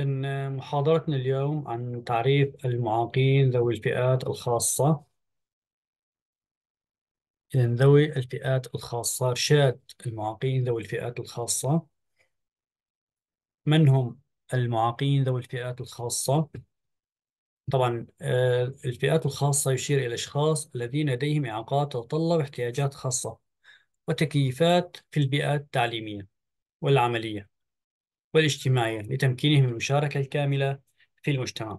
إن محاضرتنا اليوم عن تعريف المعاقين ذوي الفئات الخاصة إذا ذوي الفئات الخاصة إرشاد المعاقين ذوي الفئات الخاصة من هم المعاقين ذوي الفئات الخاصة؟ طبعا آه، الفئات الخاصة يشير إلى الأشخاص الذين لديهم إعاقات تتطلب احتياجات خاصة وتكييفات في البيئات التعليمية والعملية والاجتماعية لتمكينهم من المشاركة الكاملة في المجتمع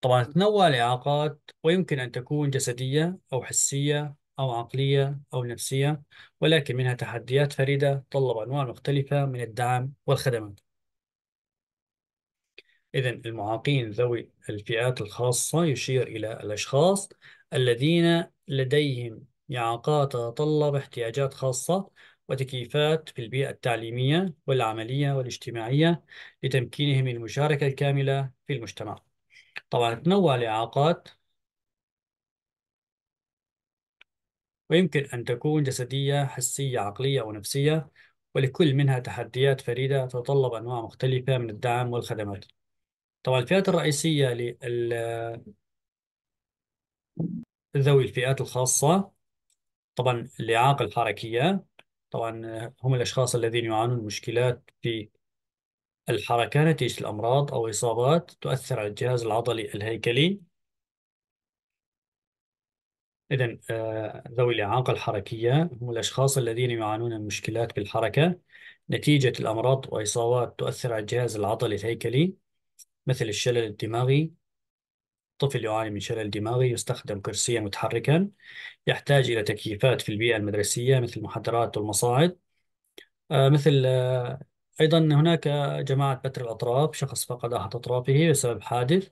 طبعا تنوع الإعاقات ويمكن أن تكون جسدية أو حسية أو عقلية أو نفسية ولكن منها تحديات فريدة تطلب أنواع مختلفة من الدعم والخدمات إذا المعاقين ذوي الفئات الخاصة يشير إلى الأشخاص الذين لديهم إعاقات تتطلب احتياجات خاصة وتكييفات في البيئة التعليمية والعملية والاجتماعية لتمكينهم من المشاركة الكاملة في المجتمع طبعا تنوع الإعاقات ويمكن أن تكون جسدية حسية عقلية أو نفسية ولكل منها تحديات فريدة تتطلب أنواع مختلفة من الدعم والخدمات طبعا الفئات الرئيسية لذوي الفئات الخاصة طبعا الإعاقة الحركية طبعا آه، هم الأشخاص الذين يعانون مشكلات في الحركة نتيجة الأمراض أو إصابات تؤثر على الجهاز العضلي الهيكلي إذا آه، ذوي الإعاقة الحركية هم الأشخاص الذين يعانون من مشكلات في الحركة نتيجة الأمراض وإصابات تؤثر على الجهاز العضلي الهيكلي مثل الشلل الدماغي طفل يعاني من شلل دماغي يستخدم كرسيا متحركا يحتاج إلى تكييفات في البيئة المدرسية مثل المحاضرات والمصاعد آه، مثل آه، أيضا هناك جماعة بتر الأطراف شخص فقد أحد أطرافه بسبب حادث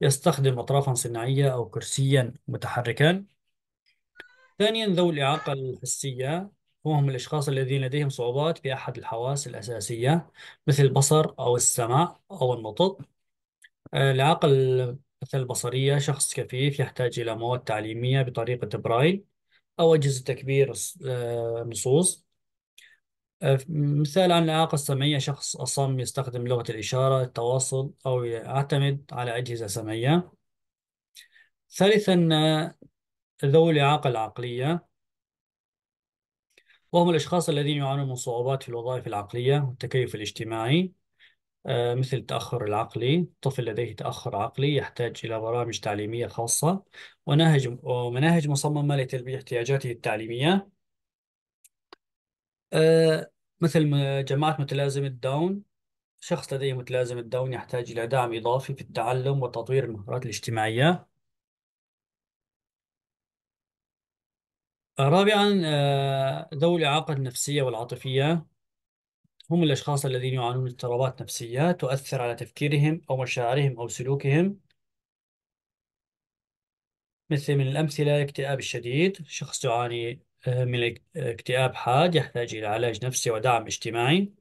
يستخدم أطرافا صناعية أو كرسيا متحركا ثانيا ذوي الإعاقة الحسية وهم الأشخاص الذين لديهم صعوبات في أحد الحواس الأساسية مثل البصر أو السمع أو النطق آه، الإعاقة مثل البصرية شخص كفيف يحتاج إلى مواد تعليمية بطريقة برايل أو أجهزة تكبير آه، نصوص آه، مثال عن الإعاقة السمعية شخص أصم يستخدم لغة الإشارة التواصل أو يعتمد على أجهزة سمعية ثالثا آه، ذوي الإعاقة العقلية وهم الأشخاص الذين يعانون من صعوبات في الوظائف العقلية والتكيف الاجتماعي آه، مثل التأخر العقلي طفل لديه تأخر عقلي يحتاج إلى برامج تعليمية خاصة ونهج ومناهج مصممة لتلبية احتياجاته التعليمية آه، مثل جماعات متلازمة داون شخص لديه متلازمة داون يحتاج إلى دعم إضافي في التعلم وتطوير المهارات الاجتماعية آه، رابعا ذوي الإعاقة النفسية والعاطفية هم الأشخاص الذين يعانون من اضطرابات نفسية تؤثر على تفكيرهم أو مشاعرهم أو سلوكهم مثل من الأمثلة اكتئاب الشديد شخص يعاني آه، من اكتئاب حاد يحتاج إلى علاج نفسي ودعم اجتماعي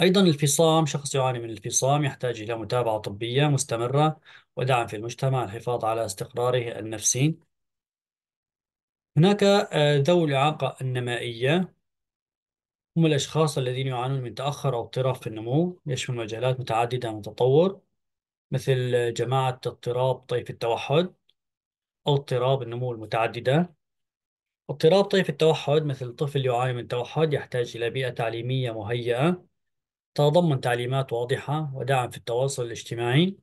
أيضا الفصام شخص يعاني من الفصام يحتاج إلى متابعة طبية مستمرة ودعم في المجتمع الحفاظ على استقراره النفسي هناك ذوي الإعاقة النمائية هم الأشخاص الذين يعانون من تأخر أو اضطراب في النمو يشمل مجالات متعددة من التطور مثل جماعة اضطراب طيف التوحد أو اضطراب النمو المتعددة اضطراب طيف التوحد مثل طفل يعاني من توحد يحتاج إلى بيئة تعليمية مهيئة تتضمن تعليمات واضحة ودعم في التواصل الاجتماعي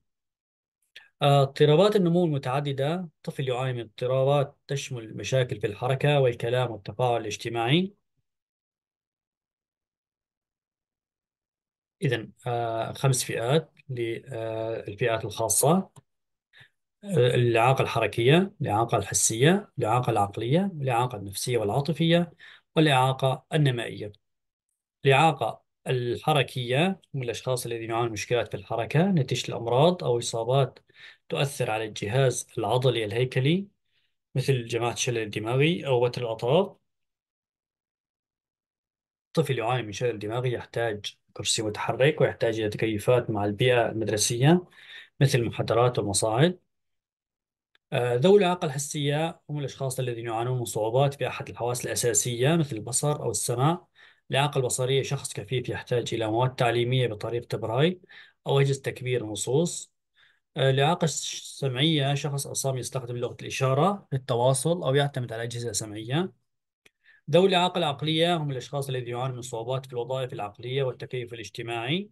آه، اضطرابات النمو المتعددة طفل يعاني من اضطرابات تشمل مشاكل في الحركة والكلام والتفاعل الاجتماعي إذا آه، خمس فئات للفئات الخاصة آه، الإعاقة الحركية الإعاقة الحسية الإعاقة العقلية الإعاقة النفسية والعاطفية والإعاقة النمائية الإعاقة الحركية هم الأشخاص الذين يعانون مشكلات في الحركة نتيجة الأمراض أو إصابات تؤثر على الجهاز العضلي الهيكلي مثل جماعة الشلل الدماغي أو وتر الأطراف طفل يعاني من شلل دماغي يحتاج كرسي متحرك ويحتاج إلى تكيفات مع البيئة المدرسية مثل المحاضرات والمصاعد. آه، ذوي الإعاقة الحسية هم الأشخاص الذين يعانون من صعوبات في أحد الحواس الأساسية مثل البصر أو السمع الإعاقة البصرية شخص كفيف يحتاج إلى مواد تعليمية بطريقة برايل أو أجهزة تكبير نصوص آه، الإعاقة السمعية شخص أصم يستخدم لغة الإشارة للتواصل أو يعتمد على أجهزة سمعية ذوي الإعاقة العقلية هم الأشخاص الذين يعانون من صعوبات في الوظائف العقلية والتكيف الاجتماعي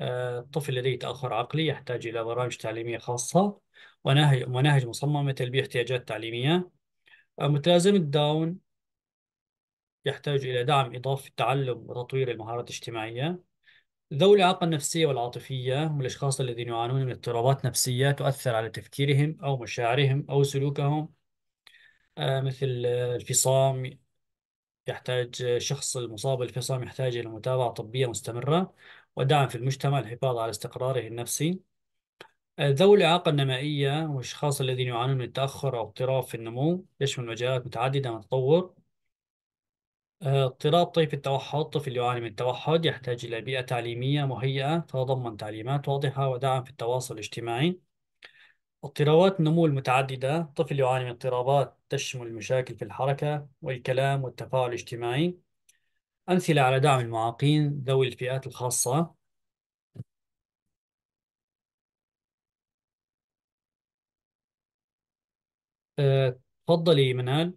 آه، الطفل لديه تأخر عقلي يحتاج إلى برامج تعليمية خاصة ومناهج مصممة لتلبية احتياجات تعليمية آه، متلازمة داون يحتاج إلى دعم إضافي في التعلم وتطوير المهارات الاجتماعية ذوي الإعاقة النفسية والعاطفية هم الأشخاص الذين يعانون من اضطرابات نفسية تؤثر على تفكيرهم أو مشاعرهم أو سلوكهم آه، مثل آه، الفصام يحتاج الشخص آه، شخص المصاب بالفصام يحتاج إلى متابعة طبية مستمرة ودعم في المجتمع للحفاظ على استقراره النفسي ذوي الإعاقة النمائية والأشخاص الذين يعانون من التأخر أو اضطراب في النمو يشمل مجالات متعددة من التطور اضطراب طيف التوحد طفل يعاني من التوحد يحتاج إلى بيئة تعليمية مهيئة تتضمن تعليمات واضحة ودعم في التواصل الاجتماعي اضطرابات النمو المتعددة طفل يعاني من اضطرابات تشمل المشاكل في الحركة والكلام والتفاعل الاجتماعي أمثلة على دعم المعاقين ذوي الفئات الخاصة أه، تفضلي منال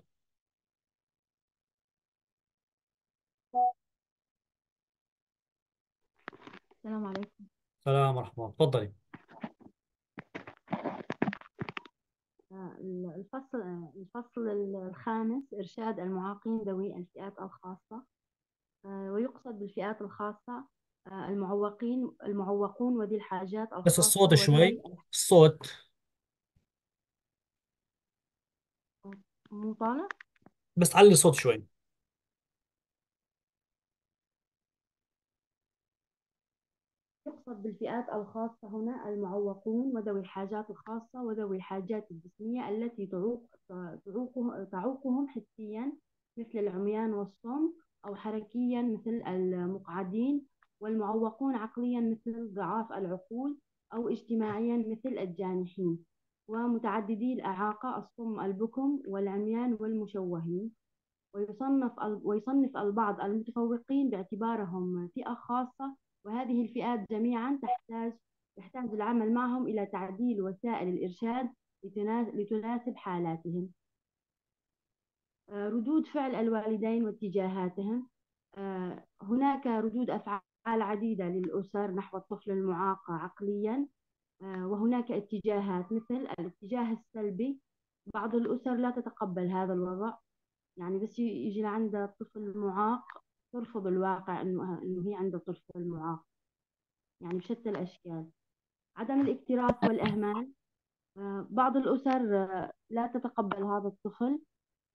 السلام عليكم السلام ورحمة الله تفضلي الفصل الفصل الخامس إرشاد المعاقين ذوي الفئات الخاصة آه، ويقصد بالفئات الخاصة آه، المعوقين المعوقون وذي الحاجات الخاصة بس الصوت شوي الصوت مو طالع بس علي الصوت شوي يقصد بالفئات الخاصة هنا المعوقون وذوي الحاجات الخاصة وذوي الحاجات الجسمية التي تعوق تعوقهم حسيا مثل العميان والصم أو حركيا مثل المقعدين والمعوقون عقليا مثل ضعاف العقول أو اجتماعيا مثل الجانحين ومتعددي الإعاقة الصم البكم والعميان والمشوهين ويصنف ويصنف البعض المتفوقين باعتبارهم فئة خاصة هذه الفئات جميعا تحتاج يحتاج العمل معهم إلى تعديل وسائل الإرشاد لتناسب حالاتهم آه، ردود فعل الوالدين واتجاهاتهم آه، هناك ردود أفعال عديدة للأسر نحو الطفل المعاق عقليا آه، وهناك اتجاهات مثل الاتجاه السلبي بعض الأسر لا تتقبل هذا الوضع يعني بس يجي عندها الطفل المعاق ترفض الواقع انه هي عندها طفل معاق يعني بشتى الأشكال عدم الاكتراث والإهمال آه، بعض الأسر آه، لا تتقبل هذا الطفل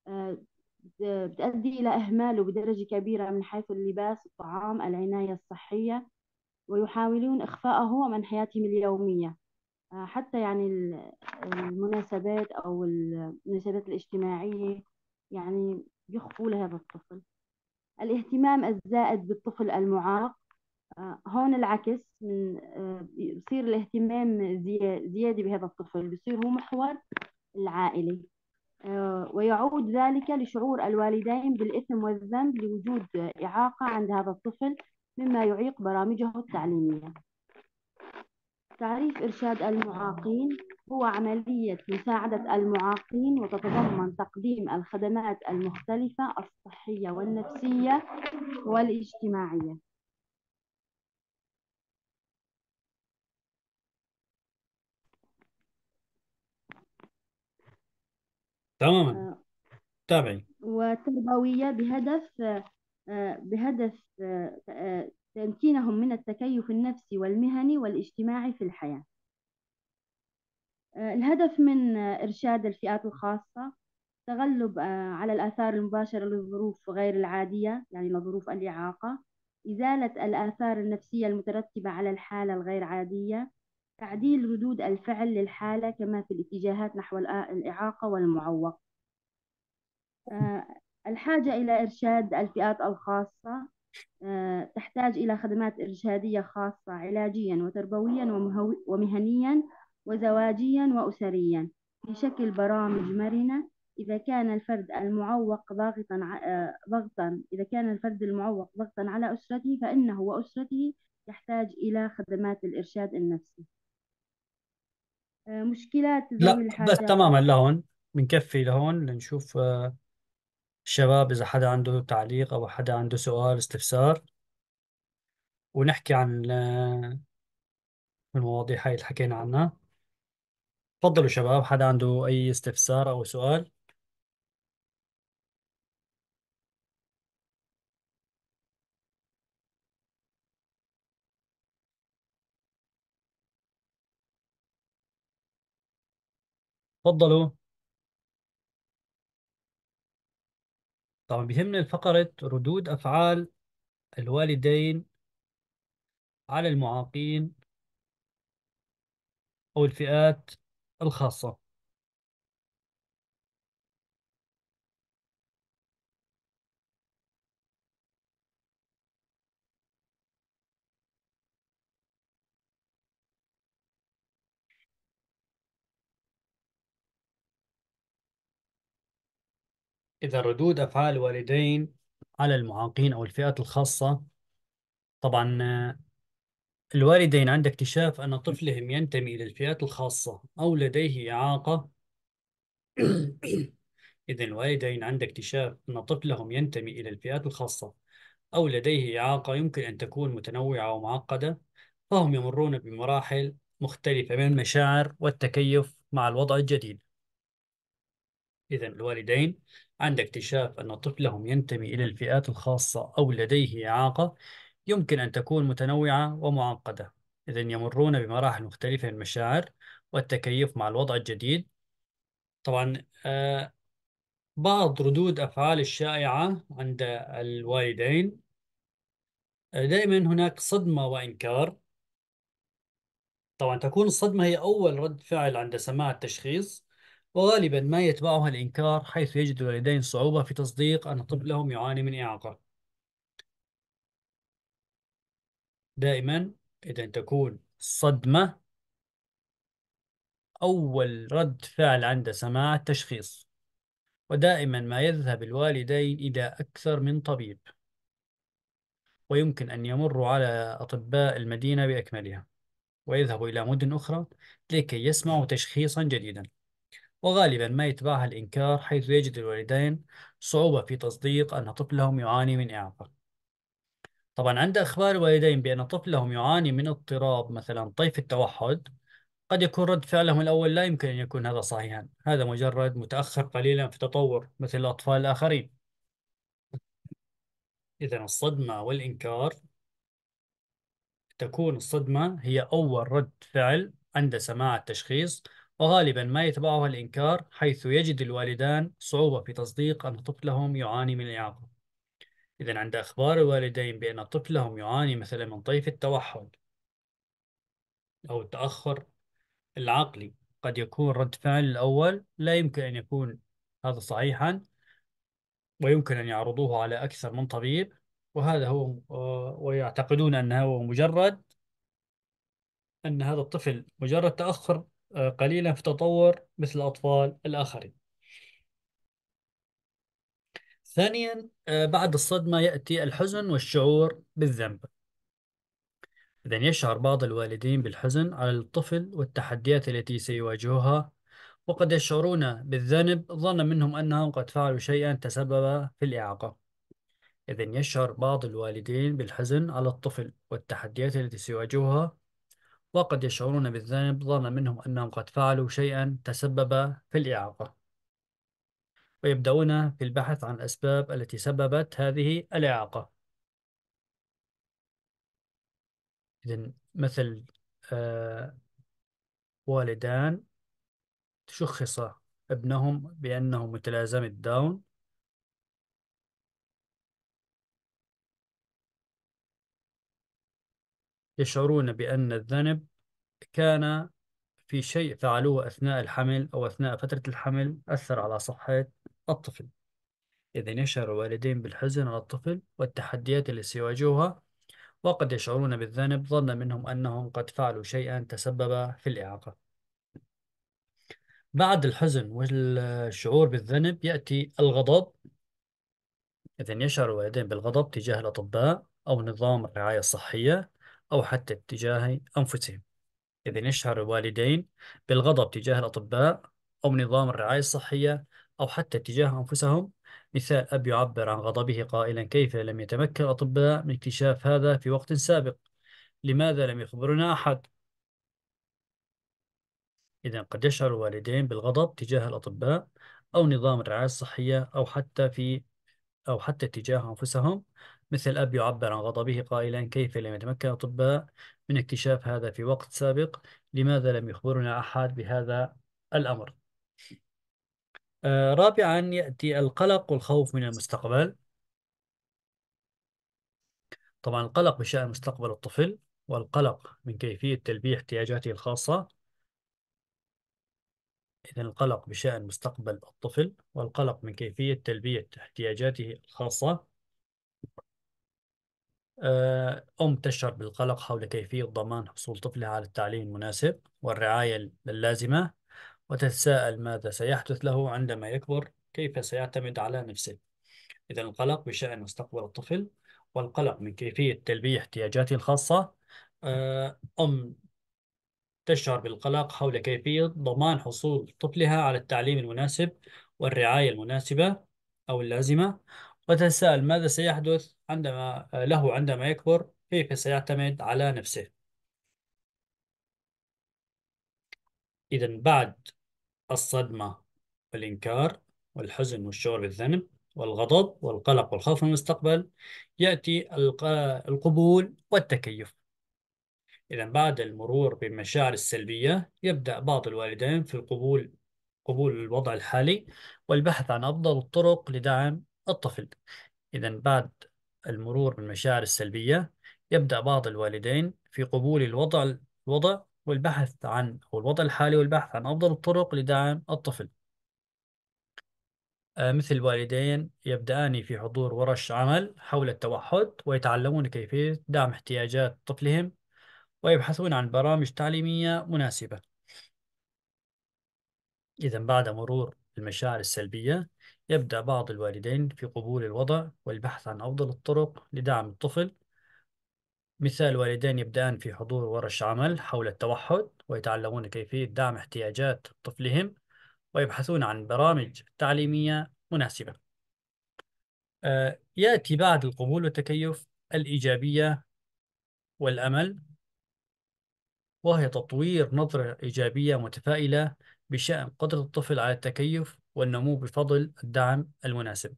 آه، بتؤدي إلى إهماله بدرجة كبيرة من حيث اللباس الطعام العناية الصحية ويحاولون إخفاءه من حياتهم اليومية حتى يعني المناسبات أو المناسبات الاجتماعية يعني يخفوا لهذا الطفل الاهتمام الزائد بالطفل المعاق آه، هون العكس من بصير آه، الاهتمام زيادة بهذا الطفل بصير هو محور العائلة آه، ويعود ذلك لشعور الوالدين بالإثم والذنب لوجود إعاقة عند هذا الطفل مما يعيق برامجه التعليمية تعريف إرشاد المعاقين هو عملية مساعدة المعاقين وتتضمن تقديم الخدمات المختلفة الصحية والنفسية والاجتماعية تماما آه، تابعي والتربوية بهدف آه، بهدف آه، تمكينهم من التكيف النفسي والمهني والاجتماعي في الحياة الهدف من إرشاد الفئات الخاصة تغلب على الآثار المباشرة للظروف غير العادية يعني لظروف الإعاقة إزالة الآثار النفسية المترتبة على الحالة الغير عادية تعديل ردود الفعل للحالة كما في الاتجاهات نحو الإعاقة والمعوق آه، الحاجة إلى إرشاد الفئات الخاصة آه، تحتاج إلى خدمات إرشادية خاصة علاجيا وتربويا ومهنيا وزواجيا وأسريا بشكل برامج مرنة إذا كان الفرد المعوق ضاغطا آه، ضغطا إذا كان الفرد المعوق ضغطا على أسرته فإنه وأسرته يحتاج إلى خدمات الإرشاد النفسي آه، مشكلات ذوي لا بس الحاجات تماما لهون بنكفي لهون لنشوف آه، الشباب إذا حدا عنده تعليق أو حدا عنده سؤال استفسار ونحكي عن آه، المواضيع هاي اللي حكينا عنها تفضلوا شباب حدا عنده أي استفسار أو سؤال تفضلوا طبعا بيهمنا فقرة ردود أفعال الوالدين على المعاقين أو الفئات الخاصة إذا ردود أفعال الوالدين على المعاقين أو الفئات الخاصة طبعا الوالدين عند اكتشاف أن طفلهم ينتمي إلى الفئات الخاصة أو لديه إعاقة إذا الوالدين عند اكتشاف أن طفلهم ينتمي إلى الفئات الخاصة أو لديه إعاقة يمكن أن تكون متنوعة ومعقدة فهم يمرون بمراحل مختلفة من المشاعر والتكيف مع الوضع الجديد إذا الوالدين عند اكتشاف أن طفلهم ينتمي إلى الفئات الخاصة أو لديه إعاقة يمكن أن تكون متنوعة ومعقدة إذا يمرون بمراحل مختلفة من المشاعر والتكيف مع الوضع الجديد طبعا آه، بعض ردود أفعال الشائعة عند الوالدين آه، دائما هناك صدمة وإنكار طبعا تكون الصدمة هي أول رد فعل عند سماع التشخيص وغالبا ما يتبعها الإنكار حيث يجد الوالدين صعوبة في تصديق أن لهم يعاني من إعاقة دائما إذا تكون الصدمة أول رد فعل عند سماع التشخيص ودائما ما يذهب الوالدين إلى أكثر من طبيب ويمكن أن يمروا على أطباء المدينة بأكملها ويذهبوا إلى مدن أخرى لكي يسمعوا تشخيصا جديدا وغالبا ما يتبعها الإنكار حيث يجد الوالدين صعوبة في تصديق أن طفلهم يعاني من إعاقة طبعا عند إخبار الوالدين بأن طفلهم يعاني من اضطراب مثلا طيف التوحد قد يكون رد فعلهم الأول لا يمكن أن يكون هذا صحيحا هذا مجرد متأخر قليلا في تطور مثل الأطفال الآخرين إذا الصدمة والإنكار تكون الصدمة هي أول رد فعل عند سماع التشخيص وغالبا ما يتبعها الإنكار حيث يجد الوالدان صعوبة في تصديق أن طفلهم يعاني من الإعاقة إذا عند إخبار الوالدين بأن طفلهم يعاني مثلا من طيف التوحد أو التأخر العقلي قد يكون رد فعل الأول لا يمكن أن يكون هذا صحيحا ويمكن أن يعرضوه على أكثر من طبيب وهذا هو ويعتقدون أنه مجرد أن هذا الطفل مجرد تأخر آه، قليلا في التطور مثل الأطفال الآخرين ثانيا آه، بعد الصدمة يأتي الحزن والشعور بالذنب إذا يشعر بعض الوالدين بالحزن على الطفل والتحديات التي سيواجهها وقد يشعرون بالذنب ظنا منهم أنهم قد فعلوا شيئا تسبب في الإعاقة إذا يشعر بعض الوالدين بالحزن على الطفل والتحديات التي سيواجهها وقد يشعرون بالذنب ظنا منهم أنهم قد فعلوا شيئا تسبب في الإعاقة ويبدأون في البحث عن الأسباب التي سببت هذه الإعاقة إذن مثل آه والدان تشخص ابنهم بأنه متلازم الداون يشعرون بأن الذنب كان في شيء فعلوه أثناء الحمل أو أثناء فترة الحمل أثر على صحة الطفل إذا يشعر الوالدين بالحزن على الطفل والتحديات التي سيواجهها وقد يشعرون بالذنب ظنا منهم أنهم قد فعلوا شيئا تسبب في الإعاقة بعد الحزن والشعور بالذنب يأتي الغضب إذا يشعر الوالدين بالغضب تجاه الأطباء أو نظام الرعاية الصحية أو حتى اتجاه أنفسهم إذن يشعر الوالدين بالغضب تجاه الأطباء أو نظام الرعاية الصحية أو حتى تجاه أنفسهم مثال أب يعبر عن غضبه قائلا كيف لم يتمكن الأطباء من اكتشاف هذا في وقت سابق لماذا لم يخبرنا أحد إذا قد يشعر الوالدين بالغضب تجاه الأطباء أو نظام الرعاية الصحية أو حتى في أو حتى تجاه أنفسهم مثل الأب يعبر عن غضبه قائلا كيف لم يتمكن الأطباء من اكتشاف هذا في وقت سابق لماذا لم يخبرنا أحد بهذا الأمر آه، رابعا يأتي القلق والخوف من المستقبل طبعا القلق بشأن مستقبل الطفل والقلق من كيفية تلبية احتياجاته الخاصة إذا القلق بشأن مستقبل الطفل والقلق من كيفية تلبية احتياجاته الخاصة آه، أم تشعر بالقلق حول كيفية ضمان حصول طفلها على التعليم المناسب والرعاية اللازمة وتتساءل ماذا سيحدث له عندما يكبر كيف سيعتمد على نفسه إذا القلق بشأن مستقبل الطفل والقلق من كيفية تلبية احتياجاته الخاصة آه، أم تشعر بالقلق حول كيفية ضمان حصول طفلها على التعليم المناسب والرعاية المناسبة أو اللازمة فتساءل ماذا سيحدث عندما له عندما يكبر كيف سيعتمد على نفسه إذا بعد الصدمة والإنكار والحزن والشعور بالذنب والغضب والقلق والخوف من المستقبل يأتي القبول والتكيف إذا بعد المرور بالمشاعر السلبية يبدأ بعض الوالدين في القبول قبول الوضع الحالي والبحث عن أفضل الطرق لدعم الطفل إذا بعد المرور بالمشاعر السلبية يبدأ بعض الوالدين في قبول الوضع الوضع والبحث عن أو الوضع الحالي والبحث عن أفضل الطرق لدعم الطفل آه، مثل الوالدين يبدأان في حضور ورش عمل حول التوحد ويتعلمون كيفية دعم احتياجات طفلهم ويبحثون عن برامج تعليمية مناسبة إذا بعد مرور المشاعر السلبية يبدأ بعض الوالدين في قبول الوضع والبحث عن أفضل الطرق لدعم الطفل مثال والدين يبدأان في حضور ورش عمل حول التوحد ويتعلمون كيفية دعم احتياجات طفلهم ويبحثون عن برامج تعليمية مناسبة آه، يأتي بعد القبول والتكيف الإيجابية والأمل وهي تطوير نظرة إيجابية متفائلة بشأن قدرة الطفل على التكيف والنمو بفضل الدعم المناسب.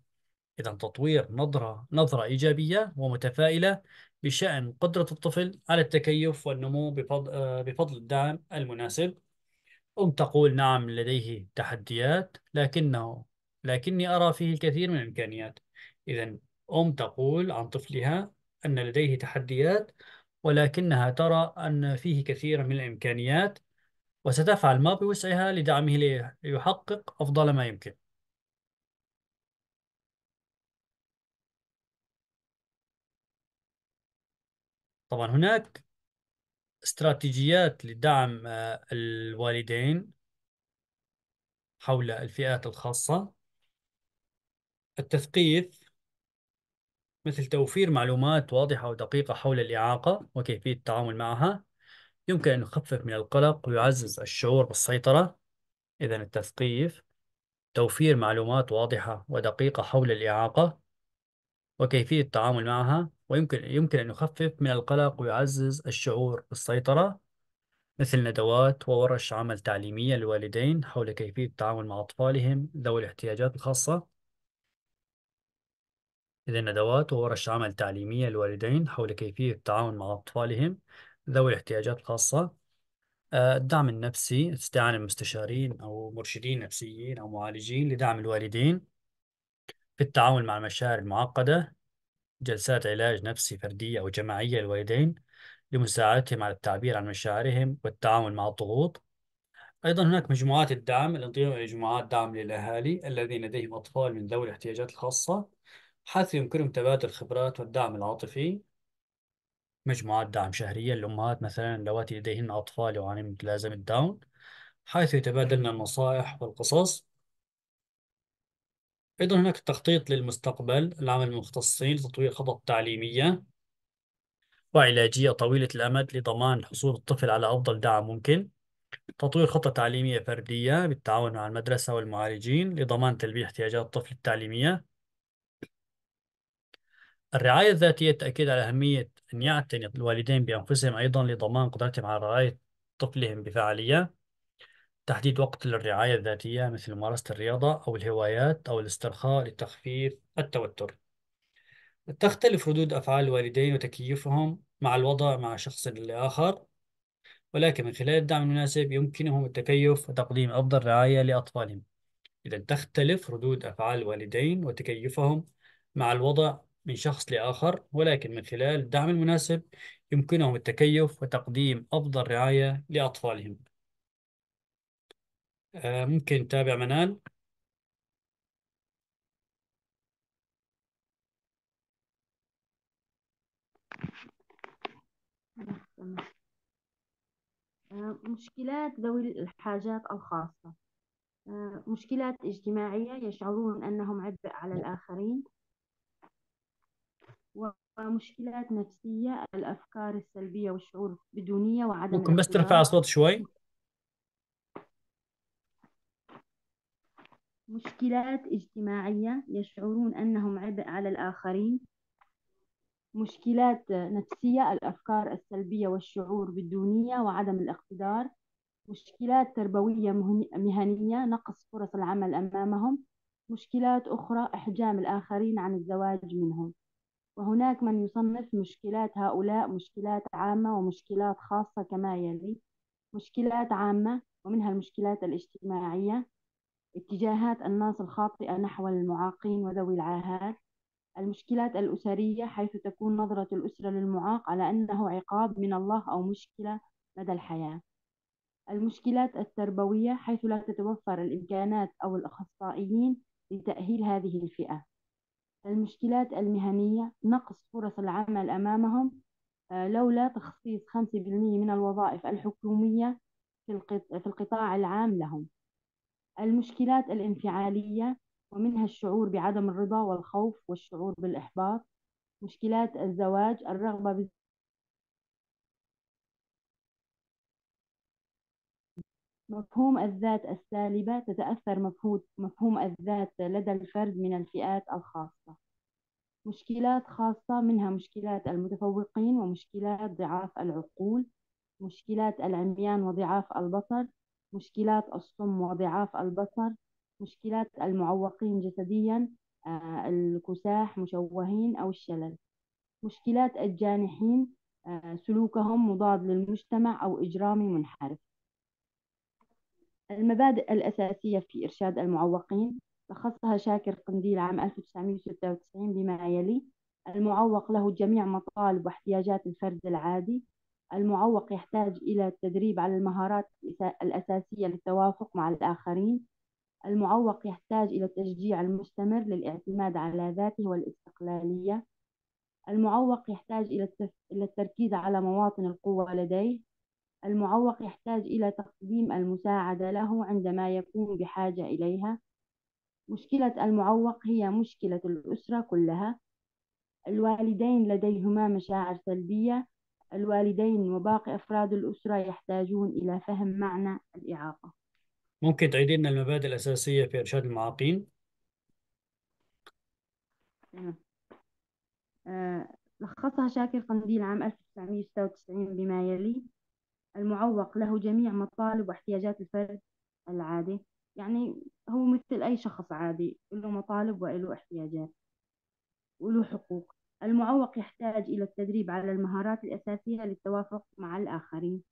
إذا تطوير نظرة نظرة إيجابية ومتفائلة بشأن قدرة الطفل على التكيف والنمو بفضل, آه، بفضل الدعم المناسب. أم تقول نعم لديه تحديات لكنه لكني أرى فيه الكثير من الإمكانيات. إذا أم تقول عن طفلها أن لديه تحديات ولكنها ترى أن فيه كثير من الإمكانيات وستفعل ما بوسعها لدعمه ليحقق أفضل ما يمكن طبعا هناك استراتيجيات لدعم آه، الوالدين حول الفئات الخاصة التثقيف مثل توفير معلومات واضحة ودقيقة حول الإعاقة وكيفية التعامل معها يمكن أن يخفف من القلق ويعزز الشعور بالسيطرة إذا التثقيف توفير معلومات واضحة ودقيقة حول الإعاقة وكيفية التعامل معها ويمكن يمكن أن يخفف من القلق ويعزز الشعور بالسيطرة مثل ندوات وورش عمل تعليمية للوالدين حول كيفية التعامل مع أطفالهم ذوي الاحتياجات الخاصة إذا ندوات وورش عمل تعليمية للوالدين حول كيفية التعامل مع أطفالهم ذوي الاحتياجات الخاصة آه، الدعم النفسي استعانة بمستشارين أو مرشدين نفسيين أو معالجين لدعم الوالدين في التعامل مع المشاعر المعقدة جلسات علاج نفسي فردية أو جماعية للوالدين لمساعدتهم على التعبير عن مشاعرهم والتعامل مع الضغوط أيضا هناك مجموعات الدعم الانضمام إلى مجموعات دعم للأهالي الذين لديهم أطفال من ذوي الاحتياجات الخاصة حيث يمكنهم تبادل الخبرات والدعم العاطفي مجموعات دعم شهرية للأمهات مثلا اللواتي لديهن أطفال يعانون من متلازمة الداون حيث يتبادلن النصائح والقصص أيضا هناك التخطيط للمستقبل العمل المختصين لتطوير خطط تعليمية وعلاجية طويلة الأمد لضمان حصول الطفل على أفضل دعم ممكن تطوير خطة تعليمية فردية بالتعاون مع المدرسة والمعالجين لضمان تلبية احتياجات الطفل التعليمية الرعاية الذاتية التأكيد على أهمية أن يعتني الوالدين بأنفسهم أيضا لضمان قدرتهم على رعاية طفلهم بفعالية تحديد وقت للرعاية الذاتية مثل ممارسة الرياضة أو الهوايات أو الاسترخاء لتخفيف التوتر تختلف ردود أفعال الوالدين وتكيفهم مع الوضع مع شخص لآخر ولكن من خلال الدعم المناسب يمكنهم التكيف وتقديم أفضل رعاية لأطفالهم إذا تختلف ردود أفعال الوالدين وتكيفهم مع الوضع من شخص لآخر ولكن من خلال الدعم المناسب يمكنهم التكيف وتقديم أفضل رعاية لأطفالهم آه، ممكن تتابع منال مشكلات ذوي الحاجات الخاصة آه، مشكلات اجتماعية يشعرون أنهم عبء على الآخرين مشكلات نفسية الأفكار السلبية والشعور بدونية وعدم ممكن بس ترفع الصوت شوي مشكلات اجتماعية يشعرون أنهم عبء على الآخرين مشكلات نفسية الأفكار السلبية والشعور بالدونية وعدم الاقتدار مشكلات تربوية مهنية نقص فرص العمل أمامهم مشكلات أخرى إحجام الآخرين عن الزواج منهم وهناك من يصنف مشكلات هؤلاء مشكلات عامة ومشكلات خاصة كما يلي مشكلات عامة ومنها المشكلات الاجتماعية اتجاهات الناس الخاطئة نحو المعاقين وذوي العاهات المشكلات الأسرية حيث تكون نظرة الأسرة للمعاق على أنه عقاب من الله أو مشكلة مدى الحياة المشكلات التربوية حيث لا تتوفر الإمكانات أو الأخصائيين لتأهيل هذه الفئة المشكلات المهنية نقص فرص العمل أمامهم آه، لولا تخصيص 5% من الوظائف الحكومية في القطاع العام لهم المشكلات الانفعالية ومنها الشعور بعدم الرضا والخوف والشعور بالإحباط مشكلات الزواج الرغبة مفهوم الذات السالبة تتأثر مفهوم الذات لدى الفرد من الفئات الخاصة مشكلات خاصة منها مشكلات المتفوقين ومشكلات ضعاف العقول مشكلات العميان وضعاف البصر مشكلات الصم وضعاف البصر مشكلات المعوقين جسديا آه، الكساح مشوهين أو الشلل مشكلات الجانحين آه، سلوكهم مضاد للمجتمع أو إجرامي منحرف المبادئ الأساسية في إرشاد المعوقين لخصها شاكر قنديل عام 1996 بما يلي المعوق له جميع مطالب واحتياجات الفرد العادي المعوق يحتاج إلى التدريب على المهارات الأساسية للتوافق مع الآخرين المعوق يحتاج إلى التشجيع المستمر للاعتماد على ذاته والاستقلالية المعوق يحتاج إلى التركيز على مواطن القوة لديه المعوق يحتاج إلى تقديم المساعدة له عندما يكون بحاجة إليها مشكلة المعوق هي مشكلة الأسرة كلها الوالدين لديهما مشاعر سلبية الوالدين وباقي أفراد الأسرة يحتاجون إلى فهم معنى الإعاقة ممكن تعيدي لنا المبادئ الأساسية في إرشاد المعاقين؟ نعم. آه، لخصها شاكر قنديل عام 1996 بما يلي المعوق له جميع مطالب واحتياجات الفرد العادي يعني هو مثل أي شخص عادي له مطالب وله احتياجات وله حقوق المعوق يحتاج إلى التدريب على المهارات الأساسية للتوافق مع الآخرين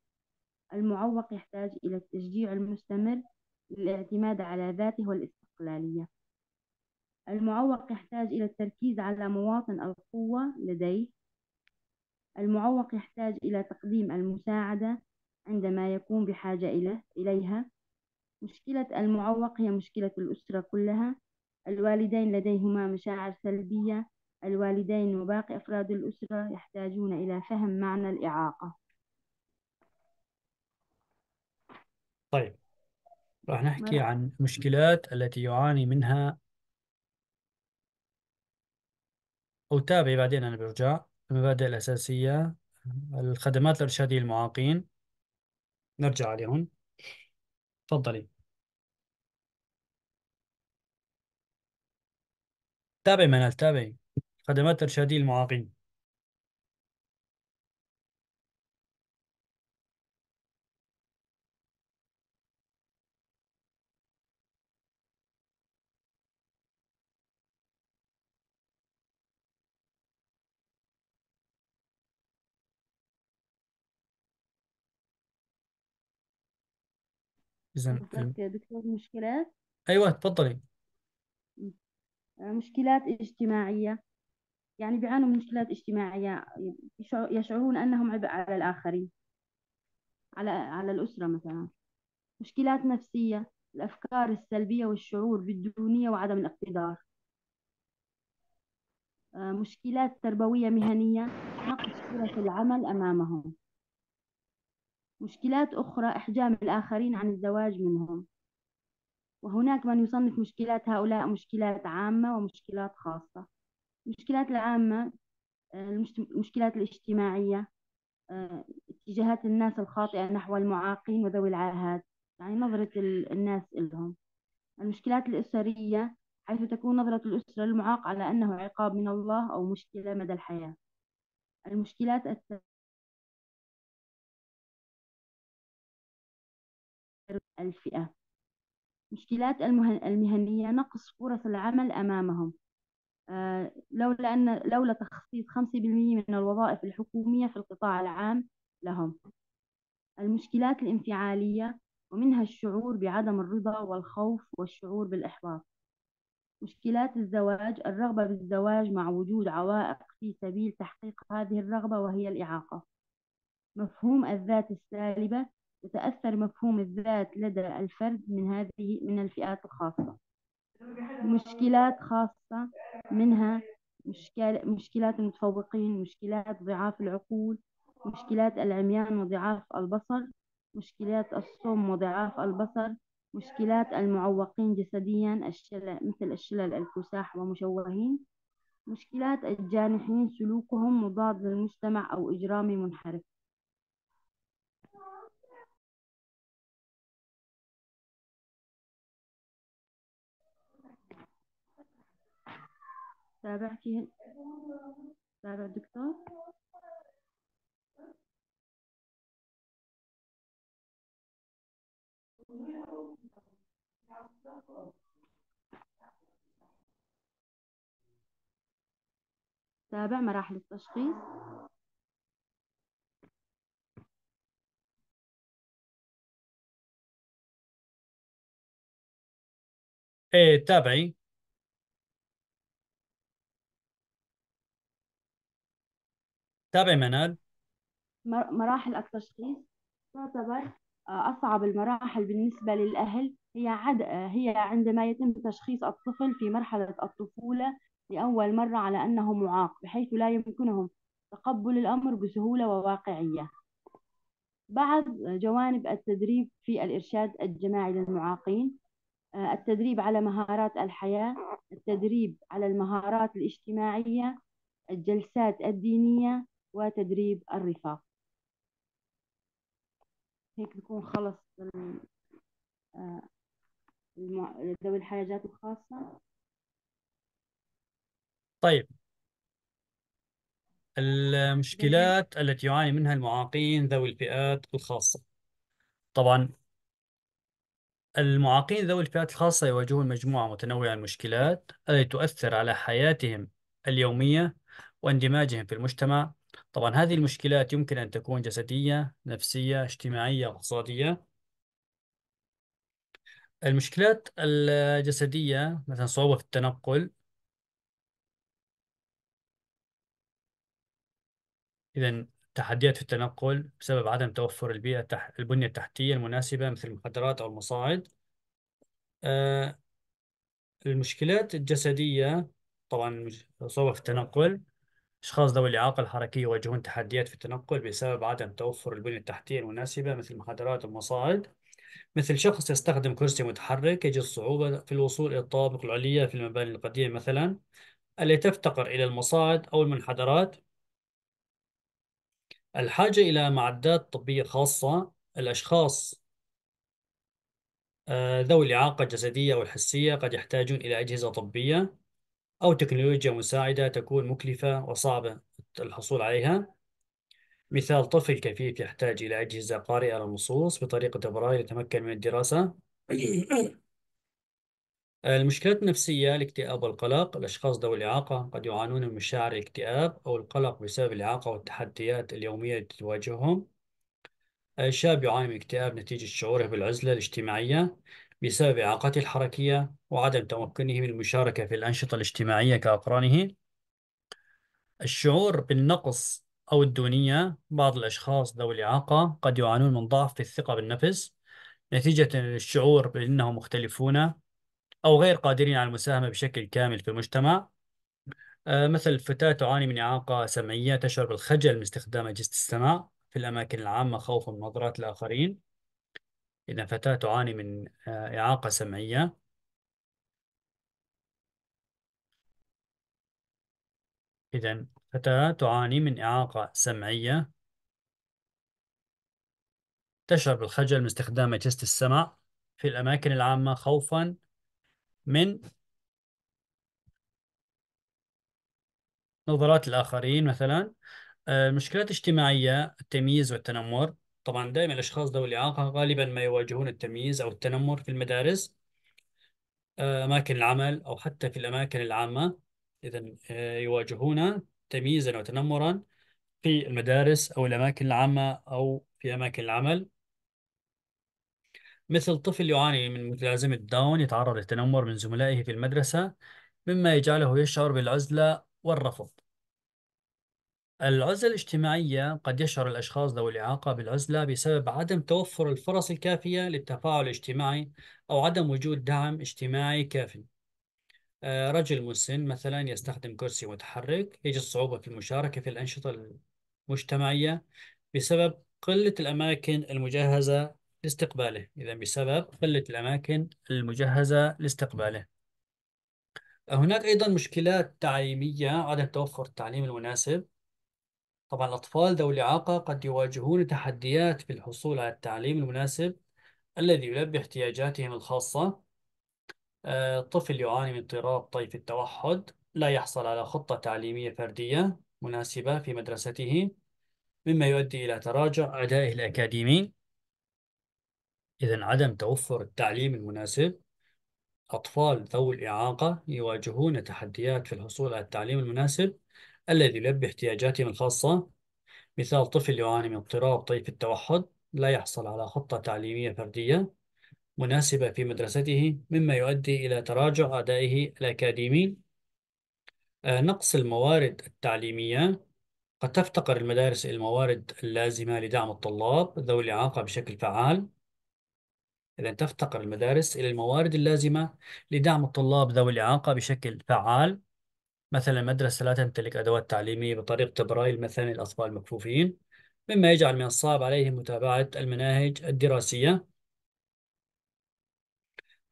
المعوق يحتاج إلى التشجيع المستمر للاعتماد على ذاته والاستقلالية المعوق يحتاج إلى التركيز على مواطن القوة لديه المعوق يحتاج إلى تقديم المساعدة عندما يكون بحاجة إليها مشكلة المعوق هي مشكلة الأسرة كلها الوالدين لديهما مشاعر سلبية الوالدين وباقي أفراد الأسرة يحتاجون إلى فهم معنى الإعاقة طيب راح نحكي مرحب. عن مشكلات التي يعاني منها أو تابعي بعدين أنا برجع المبادئ الأساسية الخدمات الإرشادية للمعاقين نرجع عليهم تفضلي تابعي منال تابعي خدمات إرشادية المعاقين إذا بالضبط يا دكتور مشكلات أيوه تفضلي مشكلات اجتماعية يعني بيعانوا من مشكلات اجتماعية يشعرون أنهم عبء على الآخرين على على الأسرة مثلا مشكلات نفسية الأفكار السلبية والشعور بالدونية وعدم الاقتدار آه، مشكلات تربوية مهنية نقص فرص العمل أمامهم مشكلات أخرى إحجام الآخرين عن الزواج منهم وهناك من يصنف مشكلات هؤلاء مشكلات عامة ومشكلات خاصة المشكلات العامة آه، المشكلات الاجتماعية آه، اتجاهات الناس الخاطئة نحو المعاقين وذوي العاهات يعني نظرة الناس لهم المشكلات الأسرية حيث تكون نظرة الأسرة للمعاق على أنه عقاب من الله أو مشكلة مدى الحياة المشكلات الفئة مشكلات المهنية نقص فرص العمل أمامهم آه، لولا أن لولا تخصيص 5% من الوظائف الحكومية في القطاع العام لهم المشكلات الانفعالية ومنها الشعور بعدم الرضا والخوف والشعور بالإحباط مشكلات الزواج الرغبة بالزواج مع وجود عوائق في سبيل تحقيق هذه الرغبة وهي الإعاقة مفهوم الذات السالبة يتأثر مفهوم الذات لدى الفرد من هذه من الفئات الخاصة مشكلات خاصة منها مشكلات المتفوقين مشكلات ضعاف العقول مشكلات العميان وضعاف البصر مشكلات الصم وضعاف البصر مشكلات المعوقين جسديا الشلل مثل الشلل الكساح ومشوهين مشكلات الجانحين سلوكهم مضاد للمجتمع أو إجرامي منحرف تابع فيه تابع الدكتور تابع مراحل التشخيص ايه تابعي تابعي منال مراحل التشخيص تعتبر آه، أصعب المراحل بالنسبة للأهل هي عد... آه، هي عندما يتم تشخيص الطفل في مرحلة الطفولة لأول مرة على أنه معاق بحيث لا يمكنهم تقبل الأمر بسهولة وواقعية بعض جوانب التدريب في الإرشاد الجماعي للمعاقين آه، التدريب على مهارات الحياة التدريب على المهارات الاجتماعية الجلسات الدينية وتدريب الرفاق هيك بكون خلص آه، ذوي الحاجات الخاصة طيب المشكلات التي يعاني منها المعاقين ذوي الفئات الخاصة طبعا المعاقين ذوي الفئات الخاصة يواجهون مجموعة متنوعة من المشكلات التي تؤثر على حياتهم اليومية واندماجهم في المجتمع طبعا هذه المشكلات يمكن أن تكون جسدية نفسية اجتماعية اقتصادية المشكلات الجسدية مثلا صعوبة في التنقل إذا تحديات في التنقل بسبب عدم توفر البيئة التح... البنية التحتية المناسبة مثل المخدرات أو المصاعد آه المشكلات الجسدية طبعا صعوبة في التنقل أشخاص ذوي الإعاقة الحركية يواجهون تحديات في التنقل بسبب عدم توفر البنية التحتية المناسبة مثل المخدرات والمصاعد مثل شخص يستخدم كرسي متحرك يجد صعوبة في الوصول إلى الطوابق العليا في المباني القديمة مثلا التي تفتقر إلى المصاعد أو المنحدرات الحاجة إلى معدات طبية خاصة الأشخاص آه، ذوي الإعاقة الجسدية أو الحسية قد يحتاجون إلى أجهزة طبية أو تكنولوجيا مساعدة تكون مكلفة وصعبة الحصول عليها مثال طفل كفيف يحتاج إلى أجهزة قارئة للنصوص بطريقة إبراهيم يتمكن من الدراسة المشكلات النفسية الاكتئاب والقلق الأشخاص ذوي الإعاقة قد يعانون من مشاعر الاكتئاب أو القلق بسبب الإعاقة والتحديات اليومية التي تواجههم الشاب يعاني من اكتئاب نتيجة شعوره بالعزلة الاجتماعية بسبب إعاقته الحركية وعدم تمكنه من المشاركة في الأنشطة الاجتماعية كأقرانه الشعور بالنقص أو الدونية بعض الأشخاص ذوي الإعاقة قد يعانون من ضعف في الثقة بالنفس نتيجة للشعور بأنهم مختلفون أو غير قادرين على المساهمة بشكل كامل في المجتمع آه، مثل فتاة تعاني من إعاقة سمعية تشعر بالخجل من استخدام أجهزة السمع في الأماكن العامة خوفا من نظرات الآخرين إذا فتاة تعاني من آه، إعاقة سمعية إذا فتاة تعاني من إعاقة سمعية تشعر بالخجل من استخدام أجهزة السمع في الأماكن العامة خوفا من نظرات الآخرين مثلا آه، المشكلات الاجتماعية التمييز والتنمر طبعا دائما الأشخاص ذوي الإعاقة غالبا ما يواجهون التمييز أو التنمر في المدارس آه، أماكن العمل أو حتى في الأماكن العامة إذا آه، يواجهون تمييزا أو تنمرا في المدارس أو الأماكن العامة أو في أماكن العمل مثل طفل يعاني من متلازمة داون يتعرض للتنمر من زملائه في المدرسة مما يجعله يشعر بالعزلة والرفض العزلة الاجتماعية قد يشعر الأشخاص ذوي الإعاقة بالعزلة بسبب عدم توفر الفرص الكافية للتفاعل الاجتماعي أو عدم وجود دعم اجتماعي كافٍ. آه، رجل مسن مثلا يستخدم كرسي متحرك يجد صعوبة في المشاركة في الأنشطة المجتمعية بسبب قلة الأماكن المجهزة لاستقباله إذا بسبب قلة الأماكن المجهزة لاستقباله هناك أيضا مشكلات تعليمية عدم توفر التعليم المناسب طبعا الأطفال ذوي الإعاقة قد يواجهون تحديات في الحصول على التعليم المناسب الذي يلبي احتياجاتهم الخاصة آه، طفل يعاني من اضطراب طيف التوحد لا يحصل على خطة تعليمية فردية مناسبة في مدرسته مما يؤدي إلى تراجع أدائه الأكاديمي إذا عدم توفر التعليم المناسب أطفال ذوي الإعاقة يواجهون تحديات في الحصول على التعليم المناسب الذي يلبي احتياجاتهم الخاصة مثال طفل يعاني من اضطراب طيف التوحد لا يحصل على خطة تعليمية فردية مناسبة في مدرسته مما يؤدي إلى تراجع أدائه الأكاديمي آه، نقص الموارد التعليمية قد تفتقر المدارس إلى الموارد اللازمة لدعم الطلاب ذوي الإعاقة بشكل فعال إذا تفتقر المدارس إلى الموارد اللازمة لدعم الطلاب ذوي الإعاقة بشكل فعال مثلا المدرسة لا تمتلك أدوات تعليمية بطريقة برايل مثلا الأطفال المكفوفين مما يجعل من الصعب عليهم متابعة المناهج الدراسية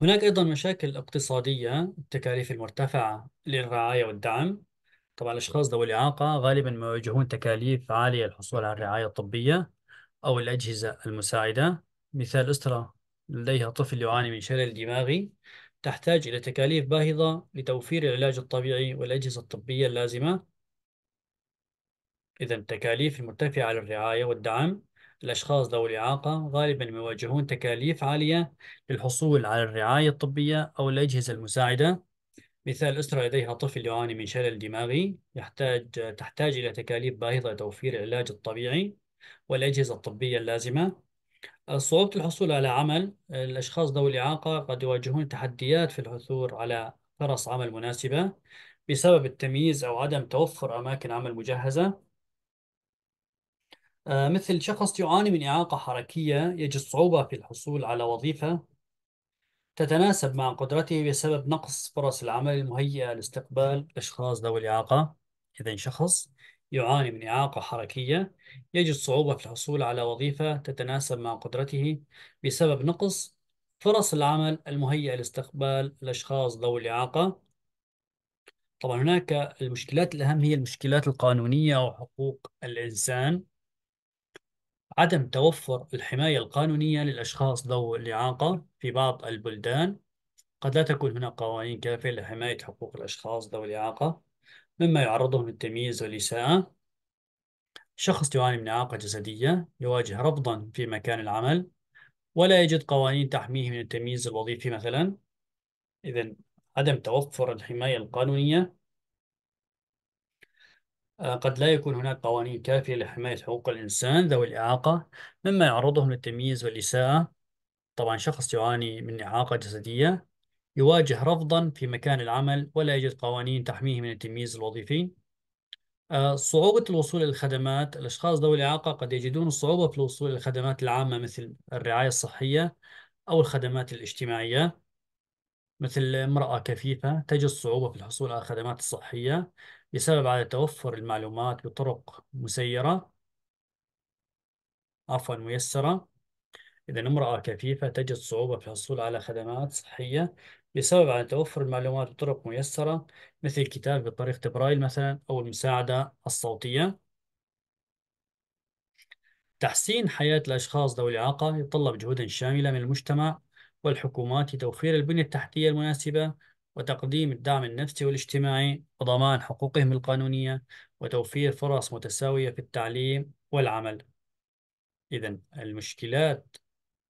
هناك أيضا مشاكل اقتصادية التكاليف المرتفعة للرعاية والدعم طبعا الأشخاص ذوي الإعاقة غالبا ما يواجهون تكاليف عالية للحصول على الرعاية الطبية أو الأجهزة المساعدة مثال أسرة لديها طفل يعاني من شلل دماغي تحتاج إلى تكاليف باهظة لتوفير العلاج الطبيعي والأجهزة الطبية اللازمة إذا التكاليف المرتفعة للرعاية والدعم الأشخاص ذوي الإعاقة غالبا ما يواجهون تكاليف عالية للحصول على الرعاية الطبية أو الأجهزة المساعدة مثال أسرة لديها طفل يعاني من شلل دماغي يحتاج تحتاج إلى تكاليف باهظة لتوفير العلاج الطبيعي والأجهزة الطبية اللازمة صعوبة الحصول على عمل الأشخاص ذوي الإعاقة قد يواجهون تحديات في العثور على فرص عمل مناسبة بسبب التمييز أو عدم توفر أماكن عمل مجهزة آه، مثل شخص يعاني من إعاقة حركية يجد صعوبة في الحصول على وظيفة تتناسب مع قدرته بسبب نقص فرص العمل المهيئة لاستقبال أشخاص ذوي الإعاقة إذا شخص يعاني من إعاقة حركية يجد صعوبة في الحصول على وظيفة تتناسب مع قدرته بسبب نقص فرص العمل المهيئة لاستقبال الأشخاص ذوي الإعاقة طبعا هناك المشكلات الأهم هي المشكلات القانونية وحقوق الإنسان عدم توفر الحماية القانونية للأشخاص ذوي الإعاقة في بعض البلدان قد لا تكون هناك قوانين كافية لحماية حقوق الأشخاص ذوي الإعاقة مما يعرضه للتمييز والإساءة شخص يعاني من إعاقة جسدية يواجه رفضا في مكان العمل ولا يجد قوانين تحميه من التمييز الوظيفي مثلا إذا عدم توفر الحماية القانونية آه، قد لا يكون هناك قوانين كافية لحماية حقوق الإنسان ذوي الإعاقة مما يعرضهم للتمييز والإساءة طبعا شخص يعاني من إعاقة جسدية يواجه رفضا في مكان العمل ولا يوجد قوانين تحميه من التمييز الوظيفي آه، صعوبة الوصول للخدمات الأشخاص ذوي الإعاقة قد يجدون صعوبة في الوصول للخدمات العامة مثل الرعاية الصحية أو الخدمات الاجتماعية مثل امرأة كفيفة تجد صعوبة في الحصول على الخدمات الصحية بسبب عدم توفر المعلومات بطرق مسيرة عفوا ميسرة إذا امرأة كفيفة تجد صعوبة في الحصول على خدمات صحية بسبب عدم توفر المعلومات بطرق ميسرة مثل الكتاب بطريقة برايل مثلا أو المساعدة الصوتية تحسين حياة الأشخاص ذوي الإعاقة يتطلب جهودا شاملة من المجتمع والحكومات لتوفير البنية التحتية المناسبة وتقديم الدعم النفسي والاجتماعي وضمان حقوقهم القانونية وتوفير فرص متساوية في التعليم والعمل. إذا المشكلات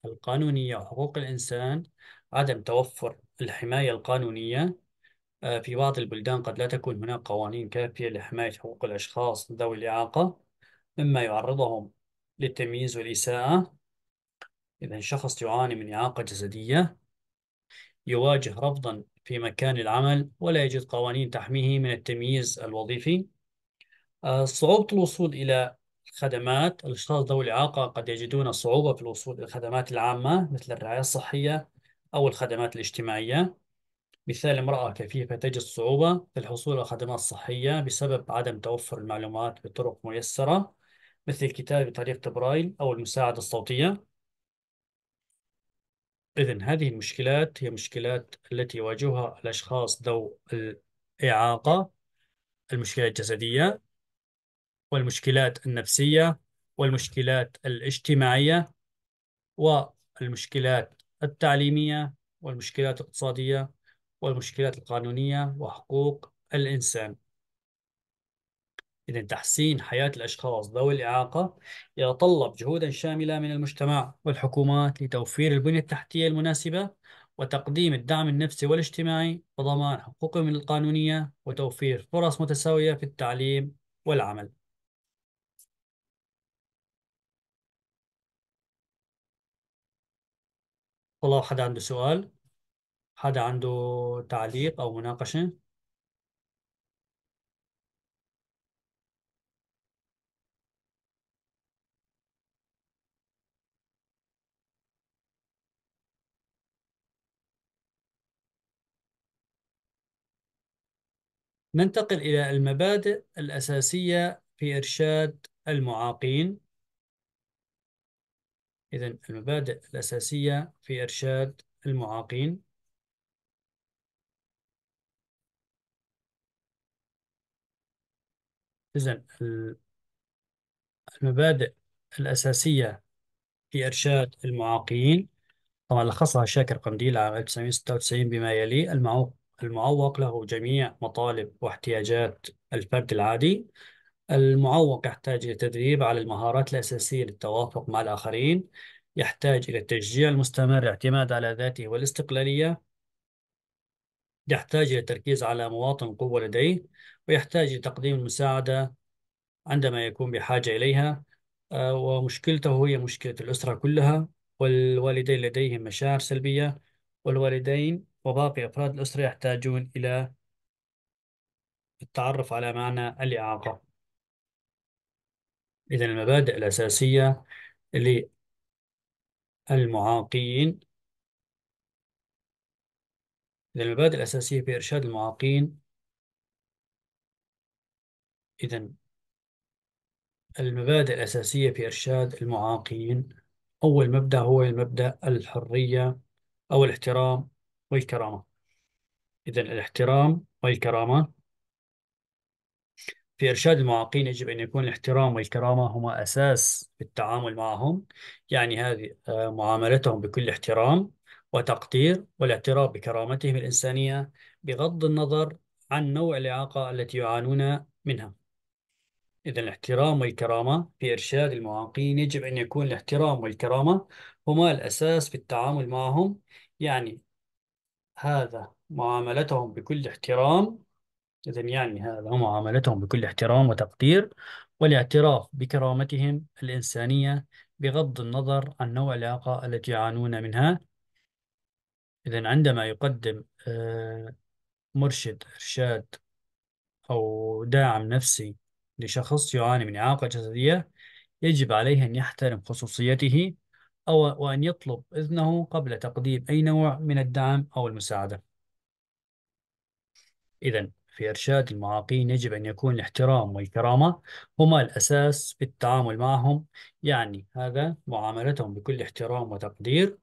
القانونية وحقوق الإنسان عدم توفر الحماية القانونية آه، في بعض البلدان قد لا تكون هناك قوانين كافية لحماية حقوق الأشخاص ذوي الإعاقة مما يعرضهم للتمييز والإساءة إذا شخص يعاني من إعاقة جسدية يواجه رفضا في مكان العمل ولا يجد قوانين تحميه من التمييز الوظيفي آه، صعوبة الوصول إلى الخدمات الأشخاص ذوي الإعاقة قد يجدون صعوبة في الوصول إلى الخدمات العامة مثل الرعاية الصحية أو الخدمات الاجتماعية مثال امرأة كفيفة تجد صعوبة في الحصول على خدمات صحية بسبب عدم توفر المعلومات بطرق ميسرة مثل الكتاب بطريقة برايل أو المساعدة الصوتية إذن هذه المشكلات هي مشكلات التي يواجهها الأشخاص ذو الإعاقة المشكلات الجسدية والمشكلات النفسية والمشكلات الاجتماعية والمشكلات التعليمية والمشكلات الاقتصادية والمشكلات القانونية وحقوق الإنسان إذا تحسين حياة الأشخاص ذوي الإعاقة يتطلب جهودا شاملة من المجتمع والحكومات لتوفير البنية التحتية المناسبة وتقديم الدعم النفسي والاجتماعي وضمان حقوقهم القانونية وتوفير فرص متساوية في التعليم والعمل والله حدا عنده سؤال حدا عنده تعليق أو مناقشة ننتقل إلى المبادئ الأساسية في إرشاد المعاقين إذا المبادئ الأساسية في إرشاد المعاقين إذا المبادئ الأساسية في إرشاد المعاقين طبعا لخصها شاكر قنديل عام 1996 بما يلي المعوق المعوق له جميع مطالب واحتياجات الفرد العادي المعوق يحتاج إلى تدريب على المهارات الأساسية للتوافق مع الآخرين يحتاج إلى التشجيع المستمر الاعتماد على ذاته والاستقلالية يحتاج إلى التركيز على مواطن قوة لديه ويحتاج إلى تقديم المساعدة عندما يكون بحاجة إليها آه، ومشكلته هي مشكلة الأسرة كلها والوالدين لديهم مشاعر سلبية والوالدين وباقي أفراد الأسرة يحتاجون إلى التعرف على معنى الإعاقة إذا المبادئ الأساسية للمعاقين إذا المبادئ الأساسية في إرشاد المعاقين إذا المبادئ الأساسية في إرشاد المعاقين أول مبدأ هو المبدأ الحرية أو الاحترام والكرامة إذا الاحترام والكرامة في إرشاد المعاقين يجب أن يكون الاحترام والكرامة هما أساس في التعامل معهم يعني هذه آه، معاملتهم بكل احترام وتقدير والاعتراف بكرامتهم الإنسانية بغض النظر عن نوع الإعاقة التي يعانون منها إذا الاحترام والكرامة في إرشاد المعاقين يجب أن يكون الاحترام والكرامة هما الأساس في التعامل معهم يعني هذا معاملتهم بكل احترام إذا يعني هذا معاملتهم بكل احترام وتقدير والاعتراف بكرامتهم الإنسانية بغض النظر عن نوع العلاقة التي يعانون منها إذا عندما يقدم آه، مرشد إرشاد أو داعم نفسي لشخص يعاني من إعاقة جسدية يجب عليه أن يحترم خصوصيته أو وأن يطلب إذنه قبل تقديم أي نوع من الدعم أو المساعدة إذا في إرشاد المعاقين يجب أن يكون الاحترام والكرامة هما الأساس في التعامل معهم يعني هذا معاملتهم بكل احترام وتقدير